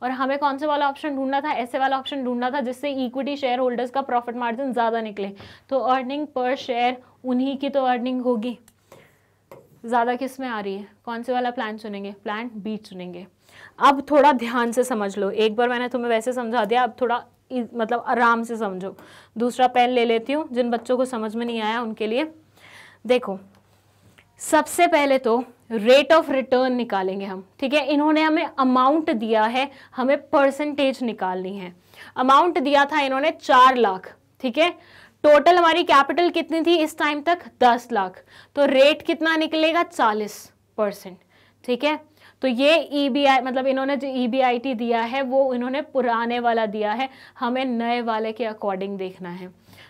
और हमें कौन से वाला ऑप्शन ढूंढना था ऐसे वाला ऑप्शन ढूंढना था जिससे इक्विटी शेयर होल्डर्स का प्रॉफिट मार्जिन ज़्यादा निकले तो अर्निंग पर शेयर उन्हीं की तो अर्निंग होगी ज़्यादा किस में आ रही है कौन से वाला प्लान चुनेंगे प्लान बी चुनेंगे अब थोड़ा ध्यान से समझ लो एक बार मैंने तुम्हें वैसे समझा दिया अब थोड़ा मतलब आराम से समझो दूसरा पेन ले लेती हूँ जिन बच्चों को समझ में नहीं आया उनके लिए देखो सबसे पहले तो रेट ऑफ रिटर्न निकालेंगे हम ठीक है इन्होंने हमें अमाउंट दिया है हमें परसेंटेज निकालनी है अमाउंट दिया था इन्होंने चार लाख ठीक है टोटल हमारी कैपिटल कितनी थी इस टाइम तक दस लाख तो रेट कितना निकलेगा चालीस परसेंट ठीक है तो ये ई बी आई मतलब इन्होंने जो ई बी आई टी दिया है वो इन्होंने पुराने वाला दिया है हमें नए वाले के अकॉर्डिंग देखना है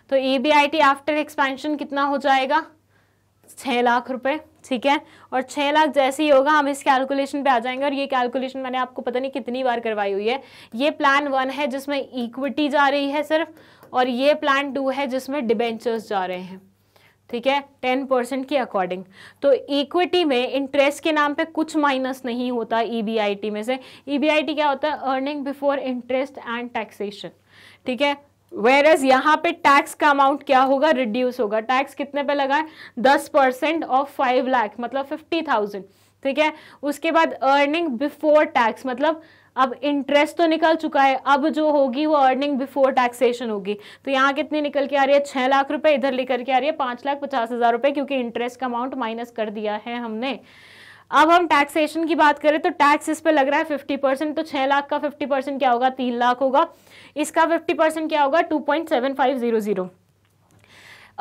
तो E B I T after expansion कितना हो जाएगा छः लाख रुपए ठीक है और छः लाख जैसे ही होगा हम इस कैलकुलेशन पे आ जाएंगे और ये कैलकुलेशन मैंने आपको पता नहीं कितनी बार करवाई हुई है ये प्लान वन है जिसमें इक्विटी जा रही है सिर्फ और ये प्लान टू है जिसमें डिबेंचर्स जा रहे हैं ठीक है टेन परसेंट के अकॉर्डिंग तो इक्विटी में इंटरेस्ट के नाम पे कुछ माइनस नहीं होता ई e में से ई e क्या होता है earning before interest and taxation ठीक है वेर एज यहाँ पे टैक्स का अमाउंट क्या होगा रिड्यूस होगा टैक्स कितने पे है दस परसेंट ऑफ फाइव लाख मतलब फिफ्टी थाउजेंड ठीक है उसके बाद अर्निंग बिफोर टैक्स मतलब अब इंटरेस्ट तो निकल चुका है अब जो होगी वो अर्निंग बिफोर टैक्सेशन होगी तो यहाँ कितनी निकल के आ रही है छः लाख रुपए इधर लेकर के आ रही है पाँच लाख पचास हज़ार रुपये क्योंकि इंटरेस्ट का अमाउंट माइनस कर दिया है हमने अब हम टैक्सेशन की बात करें तो टैक्स इस पे लग रहा है फिफ्टी परसेंट तो छह लाख का फिफ्टी परसेंट क्या होगा तीन लाख होगा इसका फिफ्टी परसेंट क्या होगा two point seven five zero zero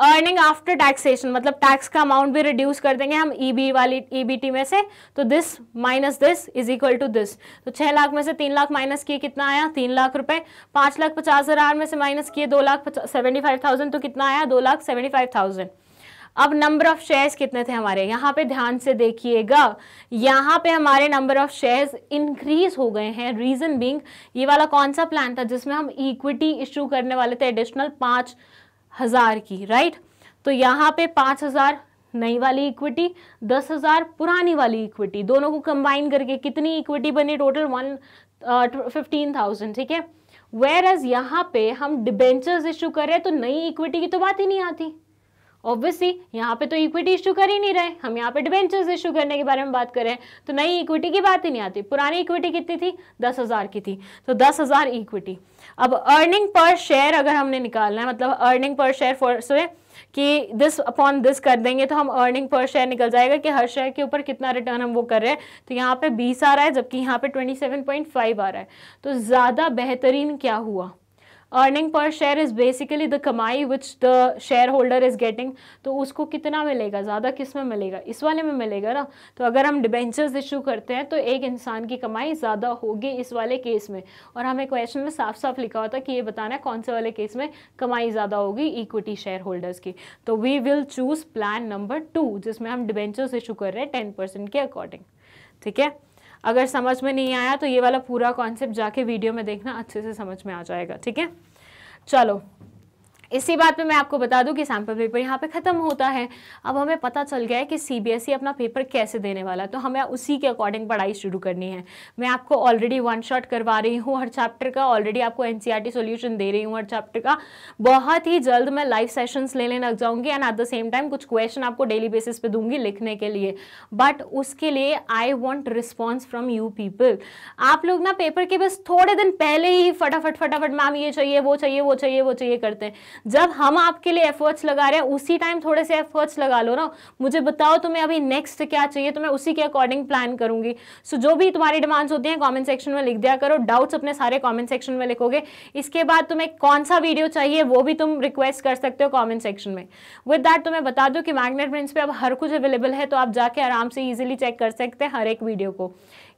earning after taxation मतलब टैक्स का अमाउंट भी रिड्यूस कर देंगे हम बी e वाली टी e में से तो this minus this is equal to this तो छः लाख में से तीन लाख माइनस किए कितना आया तीन लाख रुपए पाँच लाख पचास हज़ार में से माइनस किए दो लाख सेवेंटी फाइव थाउजेंड तो कितना आया दो लाख सेवेंटी फाइव थाउजेंड अब नंबर ऑफ शेयर्स कितने थे हमारे यहाँ पे ध्यान से देखिएगा यहाँ पे हमारे नंबर ऑफ शेयर्स इंक्रीज हो गए हैं रीजन बींग ये वाला कौन सा प्लान था जिसमें हम इक्विटी इशू करने वाले थे एडिशनल पाँच हज़ार की राइट तो यहाँ पे पाँच हज़ार नई वाली इक्विटी दस हज़ार पुरानी वाली इक्विटी दोनों को कंबाइन करके कितनी इक्विटी बनी टोटल वन फिफ्टीन थाउजेंड ठीक है वेर एज यहाँ पे हम डिबेंचर्स इशू करें तो नई इक्विटी की तो बात ही नहीं आती ऑब्वियसली यहाँ पे तो इक्विटी इशू कर ही नहीं रहे हम यहाँ पे डिवेंचर्स इशू करने के बारे में बात कर रहे हैं तो नई इक्विटी की बात ही नहीं आती पुरानी इक्विटी कितनी थी दस हज़ार की थी तो दस हज़ार इक्विटी अब अर्निंग पर शेयर अगर हमने निकालना है मतलब अर्निंग पर शेयर फॉर सोए कि दिस अपॉन दिस कर देंगे तो हम अर्निंग पर शेयर निकल जाएगा कि हर शेयर के ऊपर कितना रिटर्न हम वो कर रहे हैं तो यहाँ पे बीस आ रहा है जबकि यहाँ पे ट्वेंटी आ रहा है तो ज़्यादा बेहतरीन क्या हुआ earning per share is basically the कमाई which the share holder is getting तो उसको कितना मिलेगा ज़्यादा किस में मिलेगा इस वाले में मिलेगा ना तो अगर हम डिबेंचर्स इशू करते हैं तो एक इंसान की कमाई ज़्यादा होगी इस वाले केस में और हमें क्वेश्चन में साफ साफ लिखा होता कि ये बताना है कौन से वाले केस में कमाई ज़्यादा होगी इक्विटी शेयर होल्डर्स की तो we will choose plan number two जिसमें हम डिबेंचर्स इशू कर रहे हैं टेन परसेंट के अकॉर्डिंग ठीक है अगर समझ में नहीं आया तो ये वाला पूरा कॉन्सेप्ट जाके वीडियो में देखना अच्छे से समझ में आ जाएगा ठीक है चलो इसी बात पे मैं आपको बता दूं कि सैम्पल पेपर यहाँ पे ख़त्म होता है अब हमें पता चल गया है कि सीबीएसई e अपना पेपर कैसे देने वाला तो हमें उसी के अकॉर्डिंग पढ़ाई शुरू करनी है मैं आपको ऑलरेडी वन शॉट करवा रही हूँ हर चैप्टर का ऑलरेडी आपको एन सोल्यूशन e दे रही हूँ हर चैप्टर का बहुत ही जल्द मैं लाइव सेशन लेने लग जाऊँगी and at the same time कुछ क्वेश्चन आपको डेली बेसिस पे दूंगी लिखने के लिए बट उसके लिए I want response from you people आप लोग ना पेपर के बस थोड़े दिन पहले ही फटाफट फटाफट मैम ये चाहिए वो चाहिए वो चाहिए वो चाहिए करते हैं जब हम आपके लिए एफर्ट्स लगा रहे हैं उसी टाइम थोड़े से एफर्ट्स लगा लो ना मुझे बताओ तुम्हें अभी नेक्स्ट क्या चाहिए तो मैं उसी के अकॉर्डिंग प्लान करूंगी सो so, जो भी तुम्हारी डिमांड्स होती हैं कॉमेंट सेक्शन में लिख दिया करो डाउट्स अपने सारे कॉमेंट सेक्शन में लिखोगे इसके बाद तुम्हें कौन सा वीडियो चाहिए वो भी तुम रिक्वेस्ट कर सकते हो कॉमेंट सेक्शन में विद डैट तुम्हें बता दो कि मैग्नेट प्रिंस पर अब हर कुछ अवेलेबल है तो आप जाके आराम से ईजिली चेक कर सकते हैं हर एक वीडियो को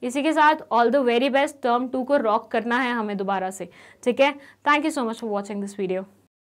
इसी के साथ all the very best term two को रॉक करना है हमें दोबारा से ठीक है thank you so much for watching this video